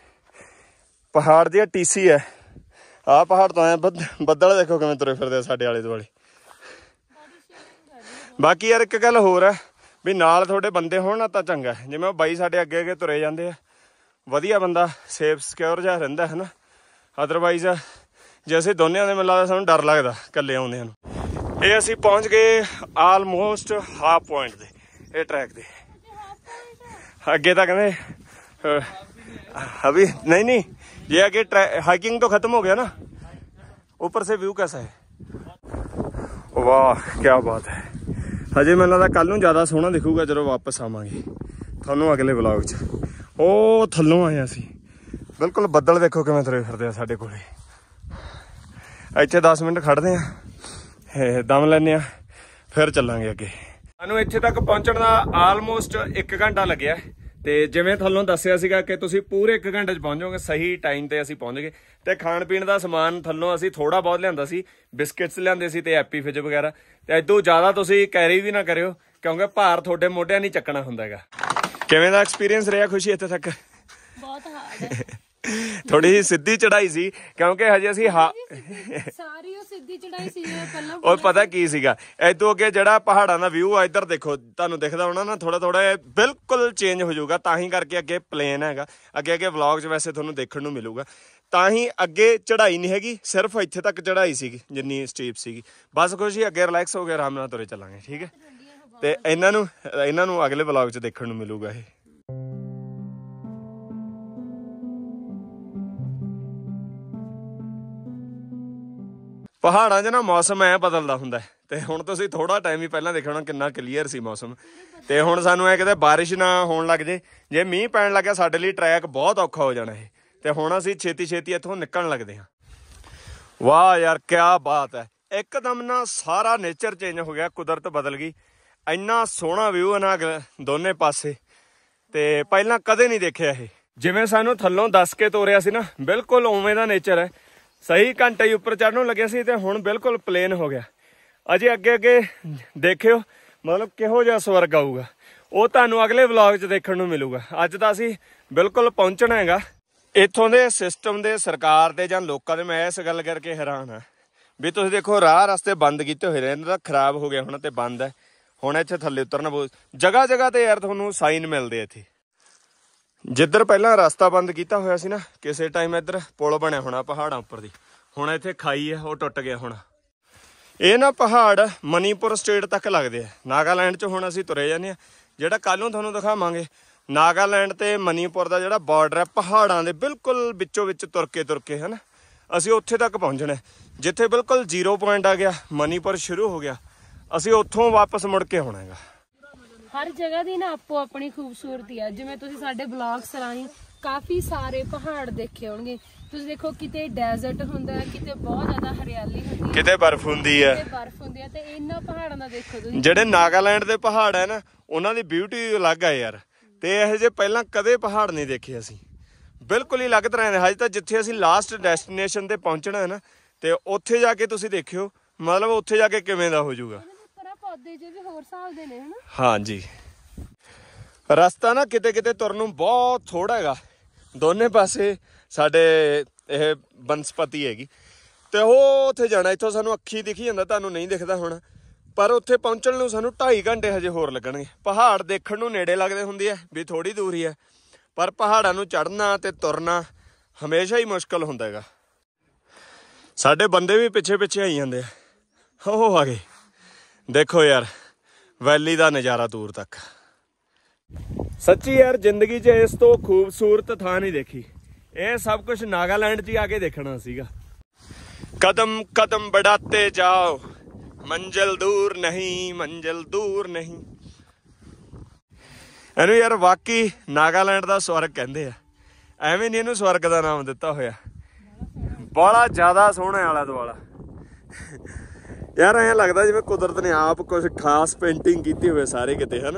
ਪਹਾੜ ਦੀ ਟੀਸੀ ਹੈ ਆ ਪਹਾੜ ਤੋਂ ਆਇਆ ਬੱਦਲ ਦੇਖੋ ਕਿਵੇਂ ਤੁਰੇ ਫਿਰਦੇ ਆ ਸਾਡੇ ਆਲੇ ਦੁਆਲੇ ਬਾਕੀ ਯਾਰ ਇੱਕ ਗੱਲ ਹੋਰ ਹੈ ਵੀ ਨਾਲ ਤੁਹਾਡੇ ਬੰਦੇ ਹੋਣ ਤਾਂ ਚੰਗਾ ਜਿਵੇਂ ਉਹ ਬਾਈ ਸਾਡੇ ਅੱਗੇ ਅੱਗੇ ਤੁਰੇ ਜਾਂਦੇ ਆ ਵਧੀਆ ਬੰਦਾ ਸੇਫ ਸਿਕਿਉਰ ਜਾ ਰਹਿੰਦਾ ਹੈ ਨਾ ਅਦਰਵਾਈਜ਼ ਜੇ ਅਸੀਂ ਦੋਨਿਆਂ ਦੇ ਮਿਲਦਾ ਸਾਨੂੰ ਡਰ ਲੱਗਦਾ ਇਕੱਲੇ ਆਉਂਦੇ ਨੂੰ ਇਹ ਅਸੀਂ ਪਹੁੰਚ ਗਏ ਆਲਮੋਸਟ ਹਾਫ ਪੁਆਇੰਟ ਦੇ ਇਹ ਟਰੈਕ ਦੇ ਅੱਗੇ ਤਾਂ ਕਹਿੰਦੇ ਅਭੀ ਨਹੀਂ ਨਹੀਂ ये आगे हाइकिंग तो खत्म हो गया ना ऊपर से व्यू कैसा है ਵਾਹ ਕੀ ਬਾਤ ਹੈ ਹਜੇ ਮੈਨੂੰ ਲੱਗਦਾ ਕੱਲ ਨੂੰ ਜ਼ਿਆਦਾ ਸੋਹਣਾ ਦਿਖੂਗਾ ਜਦੋਂ ਵਾਪਸ ਆਵਾਂਗੇ ਤੁਹਾਨੂੰ ਅਗਲੇ ਵਲੌਗ 'ਚ ਉਹ ਥੱਲੋਂ ਆਏ ਅਸੀਂ ਬਿਲਕੁਲ ਬੱਦਲ ਵੇਖੋ ਕਿਵੇਂ ਤੁਰੇ ਫਿਰਦੇ ਆ ਸਾਡੇ ਕੋਲੇ ਇੱਥੇ 10 ਮਿੰਟ ਖੜਦੇ ਆ ਦਮ ਲੈਨੇ ਆ ਫਿਰ ਚੱਲਾਂਗੇ ਅੱਗੇ ਸਾਨੂੰ ਇੱਥੇ ਤੱਕ ਪਹੁੰਚਣ ਦਾ ਆਲਮੋਸਟ 1 ਘੰਟਾ ਲੱਗਿਆ ਤੇ ਜਿਵੇਂ ਥੱਲੋਂ ਦੱਸਿਆ ਸੀਗਾ ਕਿ ਤੁਸੀਂ ਪੂਰੇ 1 ਘੰਟੇ 'ਚ ਪਹੁੰਚੋਗੇ ਸਹੀ ਟਾਈਮ ਤੇ ਅਸੀਂ ਪਹੁੰਚ ਗਏ ਤੇ ਖਾਣ ਪੀਣ ਦਾ ਸਮਾਨ ਥੱਲੋਂ ਅਸੀਂ ਥੋੜਾ ਬਹੁਤ ਲਿਆਂਦਾ ਸੀ ਬਿਸਕਟਸ ਲਿਆਂਦੇ ਸੀ ਤੇ ਐਪੀ ਫਿਜ ਵਗੈਰਾ ਤੇ ਇਦੋਂ ਜ਼ਿਆਦਾ ਤੁਸੀਂ ਕੈਰੀ ਵੀ ਨਾ ਕਰਿਓ ਕਿਉਂਕਿ ਭਾਰ ਤੁਹਾਡੇ ਮੋਢਿਆਂ ਨਹੀਂ ਚੱਕਣਾ ਹੁੰਦਾਗਾ ਕਿਵੇਂ ਦਾ ਐਕਸਪੀਰੀਅੰਸ ਰਿਹਾ ਖੁਸ਼ੀ ਇੱਥੇ ਤੱਕ ਬਹੁਤ ਹਾਰਡ ਹੈ ਥੋੜੀ ਜੀ ਸਿੱਧੀ ਚੜਾਈ ਸੀ ਕਿਉਂਕਿ ਹਜੇ ਅਸੀਂ ਸਾਰੀ ਉਹ ਸਿੱਧੀ ਚੜਾਈ ਸੀ ਪਹਿਲਾਂ ਉਹ ਪਤਾ ਕੀ ਸੀਗਾ ਇਦੋਂ ਅੱਗੇ ਜਿਹੜਾ ਪਹਾੜਾਂ ਦਾ ਵਿਊ ਆ ਇੱਧਰ ਦੇਖੋ ਤੁਹਾਨੂੰ ਦਿਖਦਾ ਹੋਣਾ ਨਾ ਥੋੜਾ ਥੋੜਾ ਬਿਲਕੁਲ ਚੇਂਜ ਹੋ ਜਾਊਗਾ ਤਾਂ ਹੀ ਕਰਕੇ ਅੱਗੇ ਪਲੇਨ ਹੈਗਾ ਅੱਗੇ ਅੱਗੇ ਵਲੌਗ 'ਚ ਵੈਸੇ ਤੁਹਾਨੂੰ ਦੇਖਣ ਨੂੰ ਮਿਲੂਗਾ ਤਾਂ ਹੀ ਅੱਗੇ ਚੜਾਈ ਨਹੀਂ ਹੈਗੀ ਸਿਰਫ ਇੱਥੇ ਤੱਕ ਚੜਾਈ ਸੀਗੀ ਜਿੰਨੀ ਸਟੇਪ ਸੀਗੀ ਬਸ ਕੁਝ ਹੀ ਅੱਗੇ ਰਿਲੈਕਸ ਹੋ ਕੇ ਆਰਾਮ ਨਾਲ ਤੁਰੇ ਚੱਲਾਂਗੇ ਠੀਕ ਹੈ ਤੇ ਇਹਨਾਂ ਨੂੰ ਇਹਨਾਂ ਨੂੰ ਅਗਲੇ ਵਲੌਗ 'ਚ ਦੇਖਣ ਨੂੰ ਮਿਲੂਗਾ ਇਹ ਪਹਾੜਾਂ 'ਚ ਨਾ ਮੌਸਮ ਐ ਬਦਲਦਾ ਹੁੰਦਾ ਤੇ ਹੁਣ ਤੁਸੀਂ ਥੋੜਾ ਟਾਈਮ ਹੀ ਪਹਿਲਾਂ ਦੇਖਣਾ ਕਿੰਨਾ ਕਲੀਅਰ ਸੀ ਮੌਸਮ ਤੇ ਹੁਣ ਸਾਨੂੰ ਐ ਕਿਤੇ ਬਾਰਿਸ਼ ਨਾ ਹੋਣ ਲੱਗ ਜੇ ਜੇ ਮੀਂਹ ਪੈਣ ਲੱਗਿਆ ਸਾਡੇ ਲਈ ਟਰੈਕ ਬਹੁਤ ਔਖਾ ਹੋ ਜਾਣਾ ਹੈ ਤੇ ਹੁਣ ਅਸੀਂ ਛੇਤੀ ਛੇਤੀ ਇੱਥੋਂ ਨਿਕਲਣ ਲੱਗਦੇ ਹਾਂ ਵਾਹ ਯਾਰ ਕੀ ਬਾਤ ਹੈ ਇੱਕਦਮ ਨਾ ਸਾਰਾ ਨੇਚਰ ਚੇਂਜ ਹੋ ਗਿਆ ਕੁਦਰਤ ਬਦਲ ਗਈ ਇੰਨਾ ਸੋਹਣਾ ਵਿਊ ਹੈ ਨਾ ਦੋਨੇ ਪਾਸੇ ਤੇ ਪਹਿਲਾਂ ਕਦੇ ਨਹੀਂ ਦੇਖਿਆ ਇਹ ਜਿਵੇਂ ਸਾਨੂੰ ਥੱਲੋਂ ਦੱਸ ਕੇ ਤੋਰਿਆ ਸੀ ਨਾ ਬਿਲਕੁਲ ਉਵੇਂ ਦਾ ਨੇਚਰ ਹੈ ਸਹੀ ਘੰਟੇ ਉੱਪਰ ਚੜਨ ਲੱਗਿਆ ਸੀ ਤੇ ਹੁਣ ਬਿਲਕੁਲ ਪਲੇਨ ਹੋ ਗਿਆ ਅਜੇ ਅੱਗੇ ਅੱਗੇ ਦੇਖਿਓ ਮਤਲਬ ਕਿਹੋ ਜਿਹਾ ਸਵਰਗ ਆਊਗਾ ਉਹ ਤੁਹਾਨੂੰ ਅਗਲੇ ਵਲੌਗ 'ਚ ਦੇਖਣ ਨੂੰ ਮਿਲੂਗਾ ਅੱਜ ਤਾਂ ਅਸੀਂ ਬਿਲਕੁਲ ਪਹੁੰਚਣਾ ਹੈਗਾ ਇੱਥੋਂ ਦੇ ਸਿਸਟਮ ਦੇ ਸਰਕਾਰ ਦੇ ਜਾਂ ਲੋਕਾਂ ਦੇ ਮੈਂ ਇਸ ਗੱਲ ਕਰਕੇ ਹੈਰਾਨ ਆ ਵੀ ਤੁਸੀਂ ਦੇਖੋ ਰਾਹ ਰਸਤੇ ਬੰਦ ਕੀਤੇ ਹੋਏ ਨੇ ਇਹਨਾਂ ਦਾ ਖਰਾਬ ਹੋ ਗਿਆ ਹੁਣ ਤੇ ਬੰਦ ਹੈ ਹੁਣ ਇੱਥੇ ਥੱਲੇ ਉਤਰਨਾ ਬਹੁਤ ਜਗ੍ਹਾ ਜਗ੍ਹਾ ਤੇ ਯਾਰ ਤੁਹਾਨੂੰ ਸਾਈਨ ਮਿਲਦੇ ਇੱਥੇ ਜਿੱਧਰ ਪਹਿਲਾਂ ਰਸਤਾ ਬੰਦ ਕੀਤਾ ਹੋਇਆ ਸੀ ਨਾ ਕਿਸੇ ਟਾਈਮ ਇੱਧਰ ਪੁਲ ਬਣਿਆ ਹੋਣਾ ਪਹਾੜਾਂ ਉੱਪਰ ਦੀ ਹੁਣ ਇੱਥੇ ਖਾਈ ਹੈ ਉਹ ਟੁੱਟ ਗਿਆ ਹੁਣ ਇਹ ਨਾ ਪਹਾੜ ਮਨੀਪੁਰ ਸਟੇਟ ਤੱਕ ਲੱਗਦੇ ਆ ਨਾਗਾਲੈਂਡ 'ਚ ਹੁਣ ਅਸੀਂ ਤੁਰੇ ਜਾਂਦੇ ਆ ਜਿਹੜਾ ਕੱਲ ਨੂੰ ਤੁਹਾਨੂੰ ਦਿਖਾਵਾਂਗੇ ਨਾਗਾਲੈਂਡ ਤੇ ਮਨੀਪੁਰ ਦਾ ਜਿਹੜਾ ਬਾਰਡਰ ਹੈ ਪਹਾੜਾਂ ਦੇ ਬਿਲਕੁਲ ਵਿੱਚੋਂ ਵਿੱਚ ਤੁਰ ਕੇ ਤੁਰ ਕੇ ਹਨ ਅਸੀਂ ਉੱਥੇ ਤੱਕ ਪਹੁੰਚਣਾ ਜਿੱਥੇ ਬਿਲਕੁਲ ਜ਼ੀਰੋ ਪੁਆਇੰਟ ਆ ਗਿਆ ਮਨੀਪੁਰ ਸ਼ੁਰੂ ਹੋ ਗਿਆ ਅਸੀਂ ਉੱਥੋਂ ਵਾਪਸ ਮੁੜ ਕੇ ਆਉਣਾ ਹੈਗਾ ਹਰ ਜਗ੍ਹਾ ਦੀ ਨਾ ਆਪੋ ਆਪਣੀ ਖੂਬਸੂਰਤੀ ਆ ਜਿਵੇਂ ਤੁਸੀਂ ਸਾਡੇ ਬਲੌਗਸ ਰਾਹੀਂ ਕਾਫੀ ਸਾਰੇ ਪਹਾੜ ਦੇਖੇ ਹੋਣਗੇ ਤੁਸੀਂ ਦੇਖੋ ਕਿਤੇ ਡੈਜ਼ਰਟ ਹੁੰਦਾ ਹੈ ਕਿਤੇ ਬਹੁਤ ਜ਼ਿਆਦਾ ਹਰਿਆਲੀ ਹੁੰਦੀ ਹੈ ਕਿਤੇ ਬਰਫ਼ ਹੁੰਦੀ ਹੈ ਕਿਤੇ ਬਰਫ਼ ਹੁੰਦੀ ਹੈ ਤੇ ਇਹਨਾਂ ਪਹਾੜਾਂ ਦਾ ਦੇਖੋ ਤੁਸੀਂ ਜਿਹੜੇ ਨਾਗਾਲੈਂਡ ਦੇ ਪਹਾੜ ਹੈ ਨਾ ਉਹਨਾਂ ਦੀ ਬਿਊਟੀ ਅਲੱਗ ਆ ਯਾਰ ਤੇ ਇਹ ਜੇ ਪਹਿਲਾਂ ਕਦੇ ਪਹਾੜ ਨਹੀਂ ਦੇਖੇ ਅਸੀਂ ਬਿਲਕੁਲ ਹੀ ਲੱਗ ਤਰ੍ਹਾਂ ਦੇ ਹਜੇ ਤਾਂ ਜਿੱਥੇ ਅਸੀਂ ਲਾਸਟ ਡੈਸਟੀਨੇਸ਼ਨ ਤੇ ਪਹੁੰਚਣਾ ਹੈ ਨਾ ਤੇ ਉੱਥੇ ਜਾ ਕੇ ਤੁਸੀਂ ਦੇਖਿਓ ਮਤਲਬ ਉੱਥੇ ਜਾ ਕੇ ਕਿਵੇਂ ਦਾ ਹੋ ਜਾਊਗਾ ਪੌਦੇ ਜੇ ਵੀ ਹੋਰ ਸਾਲ ਦੇ ਨੇ ਹਨਾ ਹਾਂਜੀ ਰਸਤਾ ਨਾ ਕਿਤੇ ਕਿਤੇ ਤੁਰਨ ਨੂੰ ਬਹੁਤ ਥੋੜਾ ਹੈਗਾ ਦੋਨੇ ਪਾਸੇ ਸਾਡੇ ਇਹ ਬਨਸਪਤੀ ਹੈਗੀ ਤੇ ਉਹ ਉੱਥੇ ਜਾਣਾ ਇੱਥੋਂ ਸਾਨੂੰ ਅੱਖੀ ਦਿਖੀ ਜਾਂਦਾ ਤੁਹਾਨੂੰ ਨਹੀਂ ਦਿਖਦਾ ਹੁਣ ਪਰ ਉੱਥੇ ਪਹੁੰਚਣ ਨੂੰ ਸਾਨੂੰ 2.5 ਘੰਟੇ ਹਜੇ ਹੋਰ ਲੱਗਣਗੇ ਪਹਾੜ ਦੇਖਣ ਨੂੰ ਨੇੜੇ ਲੱਗਦੇ ਹੁੰਦੇ ਆ ਵੀ ਥੋੜੀ ਦੂਰ ਹੀ ਆ ਪਰ ਪਹਾੜਾਂ ਨੂੰ ਚੜਨਾ ਤੇ ਤੁਰਨਾ ਹਮੇਸ਼ਾ ਹੀ ਮੁਸ਼ਕਲ ਹੁੰਦਾ ਹੈਗਾ ਸਾਡੇ ਬੰਦੇ ਵੀ ਪਿੱਛੇ ਪਿੱਛੇ ਆਈ ਜਾਂਦੇ ਆ ਹੋ ਆ ਗਏ ਦੇਖੋ ਯਾਰ ਵੈਲੀ ਦਾ ਨਜ਼ਾਰਾ ਦੂਰ ਤੱਕ ਸੱਚੀ ਯਾਰ ਜ਼ਿੰਦਗੀ 'ਚ ਇਸ ਤੋਂ ਖੂਬਸੂਰਤ ਥਾਂ ਨਹੀਂ ਦੇਖੀ ਇਹ ਸਭ ਕੁਝ ਨਾਗਾਲੈਂਡ 'ਚ ਆ ਕੇ ਦੇਖਣਾ ਸੀਗਾ ਕਦਮ ਕਦਮ ਬੜਾਤੇ ਜਾਓ ਮੰਜ਼ਲ ਦੂਰ ਨਹੀਂ ਮੰਜ਼ਲ ਦੂਰ ਨਹੀਂ ਇਹਨੂੰ ਯਾਰ ਵਾਕੀ ਨਾਗਾਲੈਂਡ ਦਾ ਸਵਰਗ ਕਹਿੰਦੇ ਆ ਐਵੇਂ ਨਹੀਂ ਇਹਨੂੰ ਸਵਰਗ ਦਾ ਨਾਮ ਦਿੱਤਾ ਹੋਇਆ ਬੜਾ ਜ਼ਿਆਦਾ ਸੋਹਣਾ ਆਲਾ ਦੁਆਲਾ ਯਾਰ ਐਂ ਲੱਗਦਾ ਜਿਵੇਂ ਕੁਦਰਤ ਨੇ ਆਪ ਕੁਝ ਖਾਸ ਪੇਂਟਿੰਗ ਕੀਤੀ ਹੋਵੇ ਸਾਰੇ ਕਿਤੇ ਹਨ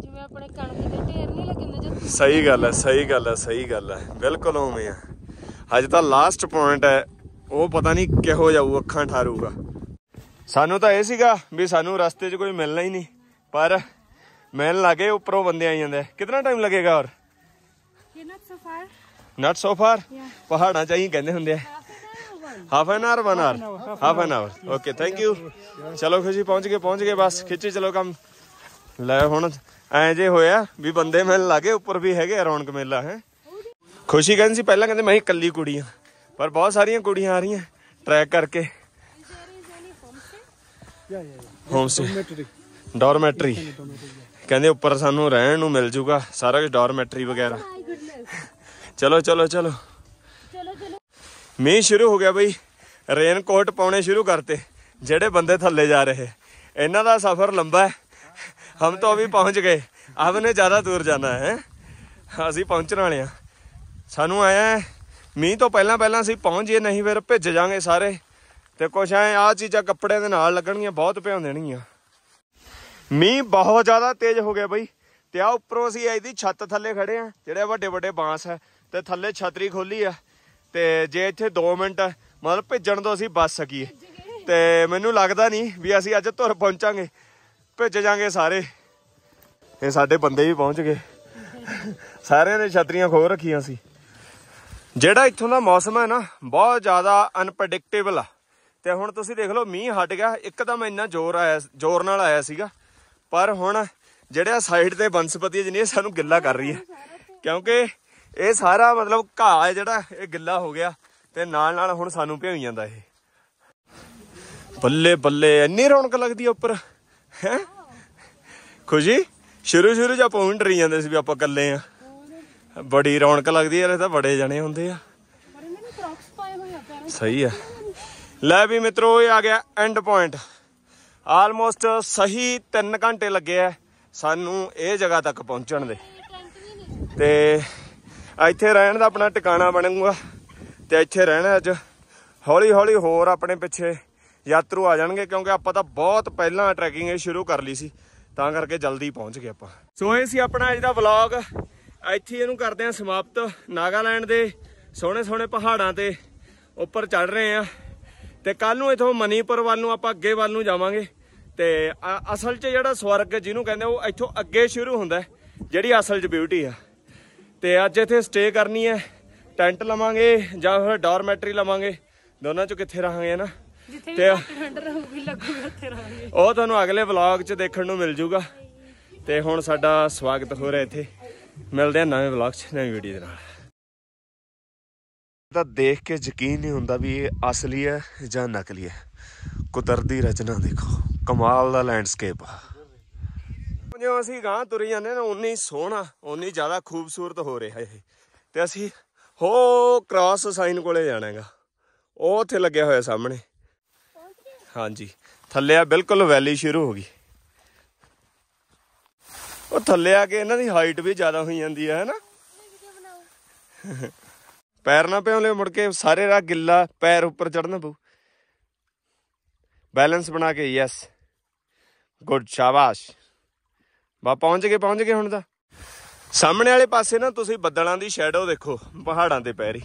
ਜਿਵੇਂ ਆਪਣੇ ਕਣਕ ਦੇ ਢੇਰ ਨਹੀਂ ਲੱਗਿੰਦੇ ਜੇ ਸਹੀ ਗੱਲ ਹੈ ਸਹੀ ਗੱਲ ਹੈ ਸਹੀ ਗੱਲ ਹੈ ਬਿਲਕੁਲ ਉਵੇਂ ਆ ਅੱਜ ਤਾਂ ਲਾਸਟ ਪੁਆਇੰਟ ਹੈ ਉਹ ਪਤਾ ਨਹੀਂ ਕਿਹੋ ਜਾਊ ਅੱਖਾਂ ਠਾਰੂਗਾ ਸਾਨੂੰ ਤਾਂ ਇਹ ਸੀਗਾ ਵੀ ਸਾਨੂੰ ਰਸਤੇ 'ਚ ਕੋਈ ਮਿਲਣਾ ਹੀ ਨਹੀਂ ਪਰ ਮਿਲਣ ਲੱਗੇ ਉੱਪਰੋਂ ਬੰਦੇ ਆਈ ਜਾਂਦੇ ਕਿੰਨਾ ਟਾਈਮ ਲੱਗੇਗਾ ਔਰ ਨਾਟ ਸੋ ਫਾਰ ਪਹਾੜਾਂ 'ਚ ਹੀ ਕਹਿੰਦੇ ਹੁੰਦੇ ਆ half an hour one hour half an hour okay thank you ਚਲੋ ਖੁਸ਼ੀ ਪਹੁੰਚ ਗਏ ਪਹੁੰਚ ਗਏ ਬਸ ਖਿੱਚੀ ਚਲੋ ਕੰਮ ਲੈ ਹੁਣ ਐ ਜੇ ਹੋਇਆ ਵੀ ਬੰਦੇ ਮਿਲ ਲਾਗੇ ਉੱਪਰ ਵੀ ਹੈਗੇ ਰੌਣਕ ਮੇਲਾ ਹੈ ਖੁਸ਼ੀ ਕਹਿੰਦੀ ਸੀ ਪਹਿਲਾਂ ਕਹਿੰਦੇ ਮੈਂ ਇਕੱਲੀ ਕੁੜੀ ਆ ਪਰ ਬਹੁਤ ਸਾਰੀਆਂ ਕੁੜੀਆਂ ਆ ਰਹੀਆਂ ਟਰੈਕ ਕਰਕੇ ਹੋਮ ਡੋਰਮੈਟਰੀ ਕਹਿੰਦੇ ਉੱਪਰ ਸਾਨੂੰ ਰਹਿਣ ਨੂੰ ਮਿਲ ਜੂਗਾ ਸਾਰਾ ਕੁਝ ਡੋਰਮੈਟਰੀ ਵਗੈਰਾ ਚਲੋ ਚਲੋ ਚਲੋ ਮੀਂਹ ਸ਼ੁਰੂ ਹੋ ਗਿਆ ਬਈ ਰੇਨ ਕੋਟ ਪਾਉਣੇ ਸ਼ੁਰੂ ਕਰਤੇ ਜਿਹੜੇ ਬੰਦੇ ਥੱਲੇ ਜਾ ਰਹੇ ਇਹਨਾਂ ਦਾ ਸਫ਼ਰ ਲੰਬਾ ਹੈ ਹਮ ਤਾਂ ਅਭੀ ਪਹੁੰਚ ਗਏ ਅਬ ਨੇ ਜ਼ਿਆਦਾ ਦੂਰ ਜਾਣਾ ਹੈ ਅਸੀਂ ਪਹੁੰਚਣ ਵਾਲੇ ਆ ਸਾਨੂੰ ਆਇਆ ਮੀਂਹ ਤੋਂ ਪਹਿਲਾਂ ਪਹਿਲਾਂ ਅਸੀਂ ਪਹੁੰਚ ਜੇ ਨਹੀਂ ਫਿਰ ਭਿੱਜ ਜਾਾਂਗੇ ਸਾਰੇ ਤੇ ਕੁਛ ਐ ਆ ਚੀਜ਼ਾਂ ਕੱਪੜੇ ਦੇ ਨਾਲ ਲੱਗਣਗੀਆਂ ਬਹੁਤ ਭਿਉਂ ਦੇਣਗੀਆਂ ਮੀਂਹ ਬਹੁਤ ਜ਼ਿਆਦਾ ਤੇਜ਼ ਹੋ ਗਿਆ ਬਈ ਤੇ ਆ ਉੱਪਰੋਂ ਅਸੀਂ ਇਹਦੀ ਛੱਤ ਥੱਲੇ ਖੜੇ ਆ ਜਿਹੜੇ ਵੱਡੇ ਵੱਡੇ ਬਾਂਸ ਹੈ ਤੇ ਥੱਲੇ ਛਤਰੀ ਖੋਲੀ ਆ ਤੇ ਜੇ ਇੱਥੇ 2 ਮਿੰਟ ਮਤਲਬ ਭਿੱਜਣ ਤੋਂ ਅਸੀਂ ਬਚ ਸਕੀਏ ਤੇ ਮੈਨੂੰ ਲੱਗਦਾ ਨਹੀਂ ਵੀ ਅਸੀਂ ਅੱਜ ਧੁਰ ਪਹੁੰਚਾਂਗੇ ਭੇਜ ਜਾਾਂਗੇ ਸਾਰੇ ਇਹ ਸਾਡੇ ਬੰਦੇ ਵੀ ਪਹੁੰਚ ਗਏ ਸਾਰਿਆਂ ਨੇ ਛਤਰੀਆਂ ਖੋਲ ਰੱਖੀਆਂ ਸੀ ਜਿਹੜਾ ਇੱਥੋਂ ਦਾ ਮੌਸਮ ਹੈ ਨਾ ਬਹੁਤ ਜ਼ਿਆਦਾ ਅਨਪ੍ਰੈਡਿਕਟੇਬਲ ਆ ਤੇ ਹੁਣ ਤੁਸੀਂ ਦੇਖ ਲਓ ਮੀਂਹ ਹਟ ਗਿਆ ਇੱਕਦਮ ਇੰਨਾ ਜ਼ੋਰ ਆਇਆ ਜ਼ੋਰ ਨਾਲ ਆਇਆ ਸੀਗਾ ਪਰ ਹੁਣ ਜਿਹੜਾ ਸਾਈਡ ਤੇ ਬਨਸਪਤੀ ਜਿਹਨੇ ਸਾਨੂੰ ਗਿੱਲਾ ਕਰ ਰਹੀ ਹੈ ਕਿਉਂਕਿ ਇਹ ਸਾਰਾ ਮਤਲਬ ਘਾਹ ਜਿਹੜਾ ਇਹ ਗਿੱਲਾ ਹੋ ਗਿਆ ਤੇ ਨਾਲ ਨਾਲ ਹੁਣ ਸਾਨੂੰ ਭਿਉਂ ਜਾਂਦਾ ਇਹ ਬੱਲੇ ਬੱਲੇ ਇੰਨੀ ਰੌਣਕ ਲੱਗਦੀ ਉੱਪਰ ਹੈ ਖੁਸ਼ੀ ਸ਼ੁਰੂ ਸ਼ੁਰੂ ਜਾਂ ਪੌਂਡ ਰਹੀ ਜਾਂਦੇ ਸੀ ਵੀ ਆਪਾਂ ਇਕੱਲੇ ਆ ਬੜੀ ਰੌਣਕ ਲੱਗਦੀ ਹੈ ਇਹ ਤਾਂ ਬੜੇ ਜਣੇ ਹੁੰਦੇ ਆ ਸਹੀ ਆ ਲੈ ਵੀ ਮਿੱਤਰੋ ਇਹ ਆ ਗਿਆ ਐਂਡ ਪੁਆਇੰਟ ਆਲਮੋਸਟ ਸਹੀ 3 ਘੰਟੇ ਲੱਗੇ ਆ ਸਾਨੂੰ ਇਹ ਜਗ੍ਹਾ ਤੱਕ ਪਹੁੰਚਣ ਦੇ ਤੇ ਇੱਥੇ ਰਹਿਣ ਦਾ ਆਪਣਾ ਟਿਕਾਣਾ ਬਣੂਗਾ ਤੇ ਇੱਥੇ ਰਹਿਣਾ ਅੱਜ ਹੌਲੀ ਹੌਲੀ ਹੋਰ ਆਪਣੇ ਪਿੱਛੇ ਯਾਤਰੂ ਆ ਜਾਣਗੇ ਕਿਉਂਕਿ ਆਪਾਂ ਤਾਂ ਬਹੁਤ ਪਹਿਲਾਂ ਟਰੈਕਿੰਗ ਇਹ ਸ਼ੁਰੂ ਕਰ ਲਈ ਸੀ ਤਾਂ ਕਰਕੇ ਜਲਦੀ ਪਹੁੰਚ ਗਏ ਆਪਾਂ ਸੋ ਇਹ ਸੀ ਆਪਣਾ ਅੱਜ ਦਾ ਵਲੌਗ ਇੱਥੇ ਇਹਨੂੰ ਕਰਦੇ ਆ ਸਮਾਪਤ ਨਾਗਾਲੈਂਡ ਦੇ ਸੋਹਣੇ ਸੋਹਣੇ ਪਹਾੜਾਂ ਤੇ ਉੱਪਰ ਚੜ ਰਹੇ ਆ ਤੇ ਕੱਲ ਨੂੰ ਇਥੋਂ ਮਨੀਪੁਰ ਵੱਲ ਨੂੰ ਆਪਾਂ ਅੱਗੇ ਵੱਲ ਨੂੰ ਜਾਵਾਂਗੇ ਤੇ ਅਸਲ 'ਚ ਜਿਹੜਾ ਸਵਰਗ ਜਿਹਨੂੰ ਕਹਿੰਦੇ ਉਹ ਇੱਥੋਂ ਅੱਗੇ ਸ਼ੁਰੂ ਹੁੰਦਾ ਜਿਹੜੀ ਅਸਲ 'ਚ ਬਿਊਟੀ ਆ ਤੇ ਅੱਜ ਇੱਥੇ ਸਟੇ ਕਰਨੀ ਹੈ ਟੈਂਟ ਲਵਾਂਗੇ ਜਾਂ ਫਿਰ ਡਾਰਮੈਟਰੀ ਲਵਾਂਗੇ ਦੋਨਾਂ ਚੋਂ ਕਿੱਥੇ ਰਹਾਂਗੇ ਨਾ ਜਿੱਥੇ ਤੇ ਰਹੂਗੀ ਲੱਗੂਗਾ ਉੱਥੇ ਰਹਾਂਗੇ ਉਹ ਤੁਹਾਨੂੰ ਅਗਲੇ ਵਲੌਗ 'ਚ ਦੇਖਣ ਨੂੰ ਮਿਲ ਜੂਗਾ ਤੇ ਹੁਣ ਸਾਡਾ ਸਵਾਗਤ ਹੋ ਰਿਹਾ ਇੱਥੇ ਮਿਲਦੇ ਆ ਨਵੇਂ ਵਲੌਗ 'ਚ ਨਵੀਂ ਵੀਡੀਓ ਦੇ ਨਾਲ ਤਾਂ ਦੇਖ ਕੇ ਯਕੀਨ ਨਹੀਂ ਹੁੰਦਾ ਵੀ ਇਹ ਅਸਲੀ ਹੈ ਜਾਂ ਨਕਲੀ ਹੈ ਕੁਦਰਤੀ ਰਚਨਾ ਦੇਖੋ ਕਮਾਲ ਦਾ ਲੈਂਡਸਕੇਪ ਆ ਜਿਉਂ ਅਸੀਂ ਗਾਂ ਤੁਰ ਜਾਂਦੇ ਨਾ ਉਨੀ ਸੋਹਣਾ ਉਨੀ ਜ਼ਿਆਦਾ ਖੂਬਸੂਰਤ ਹੋ ਰਿਹਾ ਇਹ ਤੇ ਅਸੀਂ ਹੋ ਕ੍ਰਾਸ ਸਾਈਨ ਕੋਲੇ ਜਾਣਾਗਾ ਉਹ ਉੱਥੇ ਲੱਗਿਆ ਹੋਇਆ ਸਾਹਮਣੇ ਹਾਂਜੀ ਥੱਲੇ ਆ ਬਿਲਕੁਲ ਵੈਲੀ ਸ਼ੁਰੂ ਹੋ ਗਈ ਉਹ ਥੱਲੇ ਆ ਕੇ ਇਹਨਾਂ ਦੀ ਹਾਈਟ ਵੀ ਜ਼ਿਆਦਾ ਹੋਈ ਜਾਂਦੀ ਹੈ ਹੈਨਾ ਪੈਰ ਨਾ ਪਿਉਲੇ ਮੁੜ ਕੇ ਸਾਰੇ ਰਾ ਗਿੱਲਾ ਪੈਰ ਉੱਪਰ ਚੜਨਾ ਪਊ ਬੈਲੈਂਸ ਬਣਾ ਕੇ ਯੈਸ ਗੁੱਡ ਸ਼ਾਬਾਸ਼ ਬਾ ਪਹੁੰਚ ਗਏ ਪਹੁੰਚ ਗਏ ਹੁਣ ਤਾਂ ਸਾਹਮਣੇ ਵਾਲੇ ਪਾਸੇ ਨਾ ਤੁਸੀਂ ਬੱਦਲਾਂ ਦੀ ਸ਼ੈਡੋ ਦੇਖੋ ਪਹਾੜਾਂ ਤੇ ਪੈ ਰਹੀ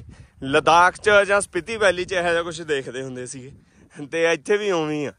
ਲਦਾਖ 'ਚ ਜਾਂ ਸਪੀਤੀ ਵੈਲੀ 'ਚ ਇਹੋ ਜਿਹਾ ਕੁਝ ਦੇਖਦੇ ਹੁੰਦੇ ਸੀਗੇ ਤੇ ਇੱਥੇ ਵੀ ਉਵੇਂ ਆ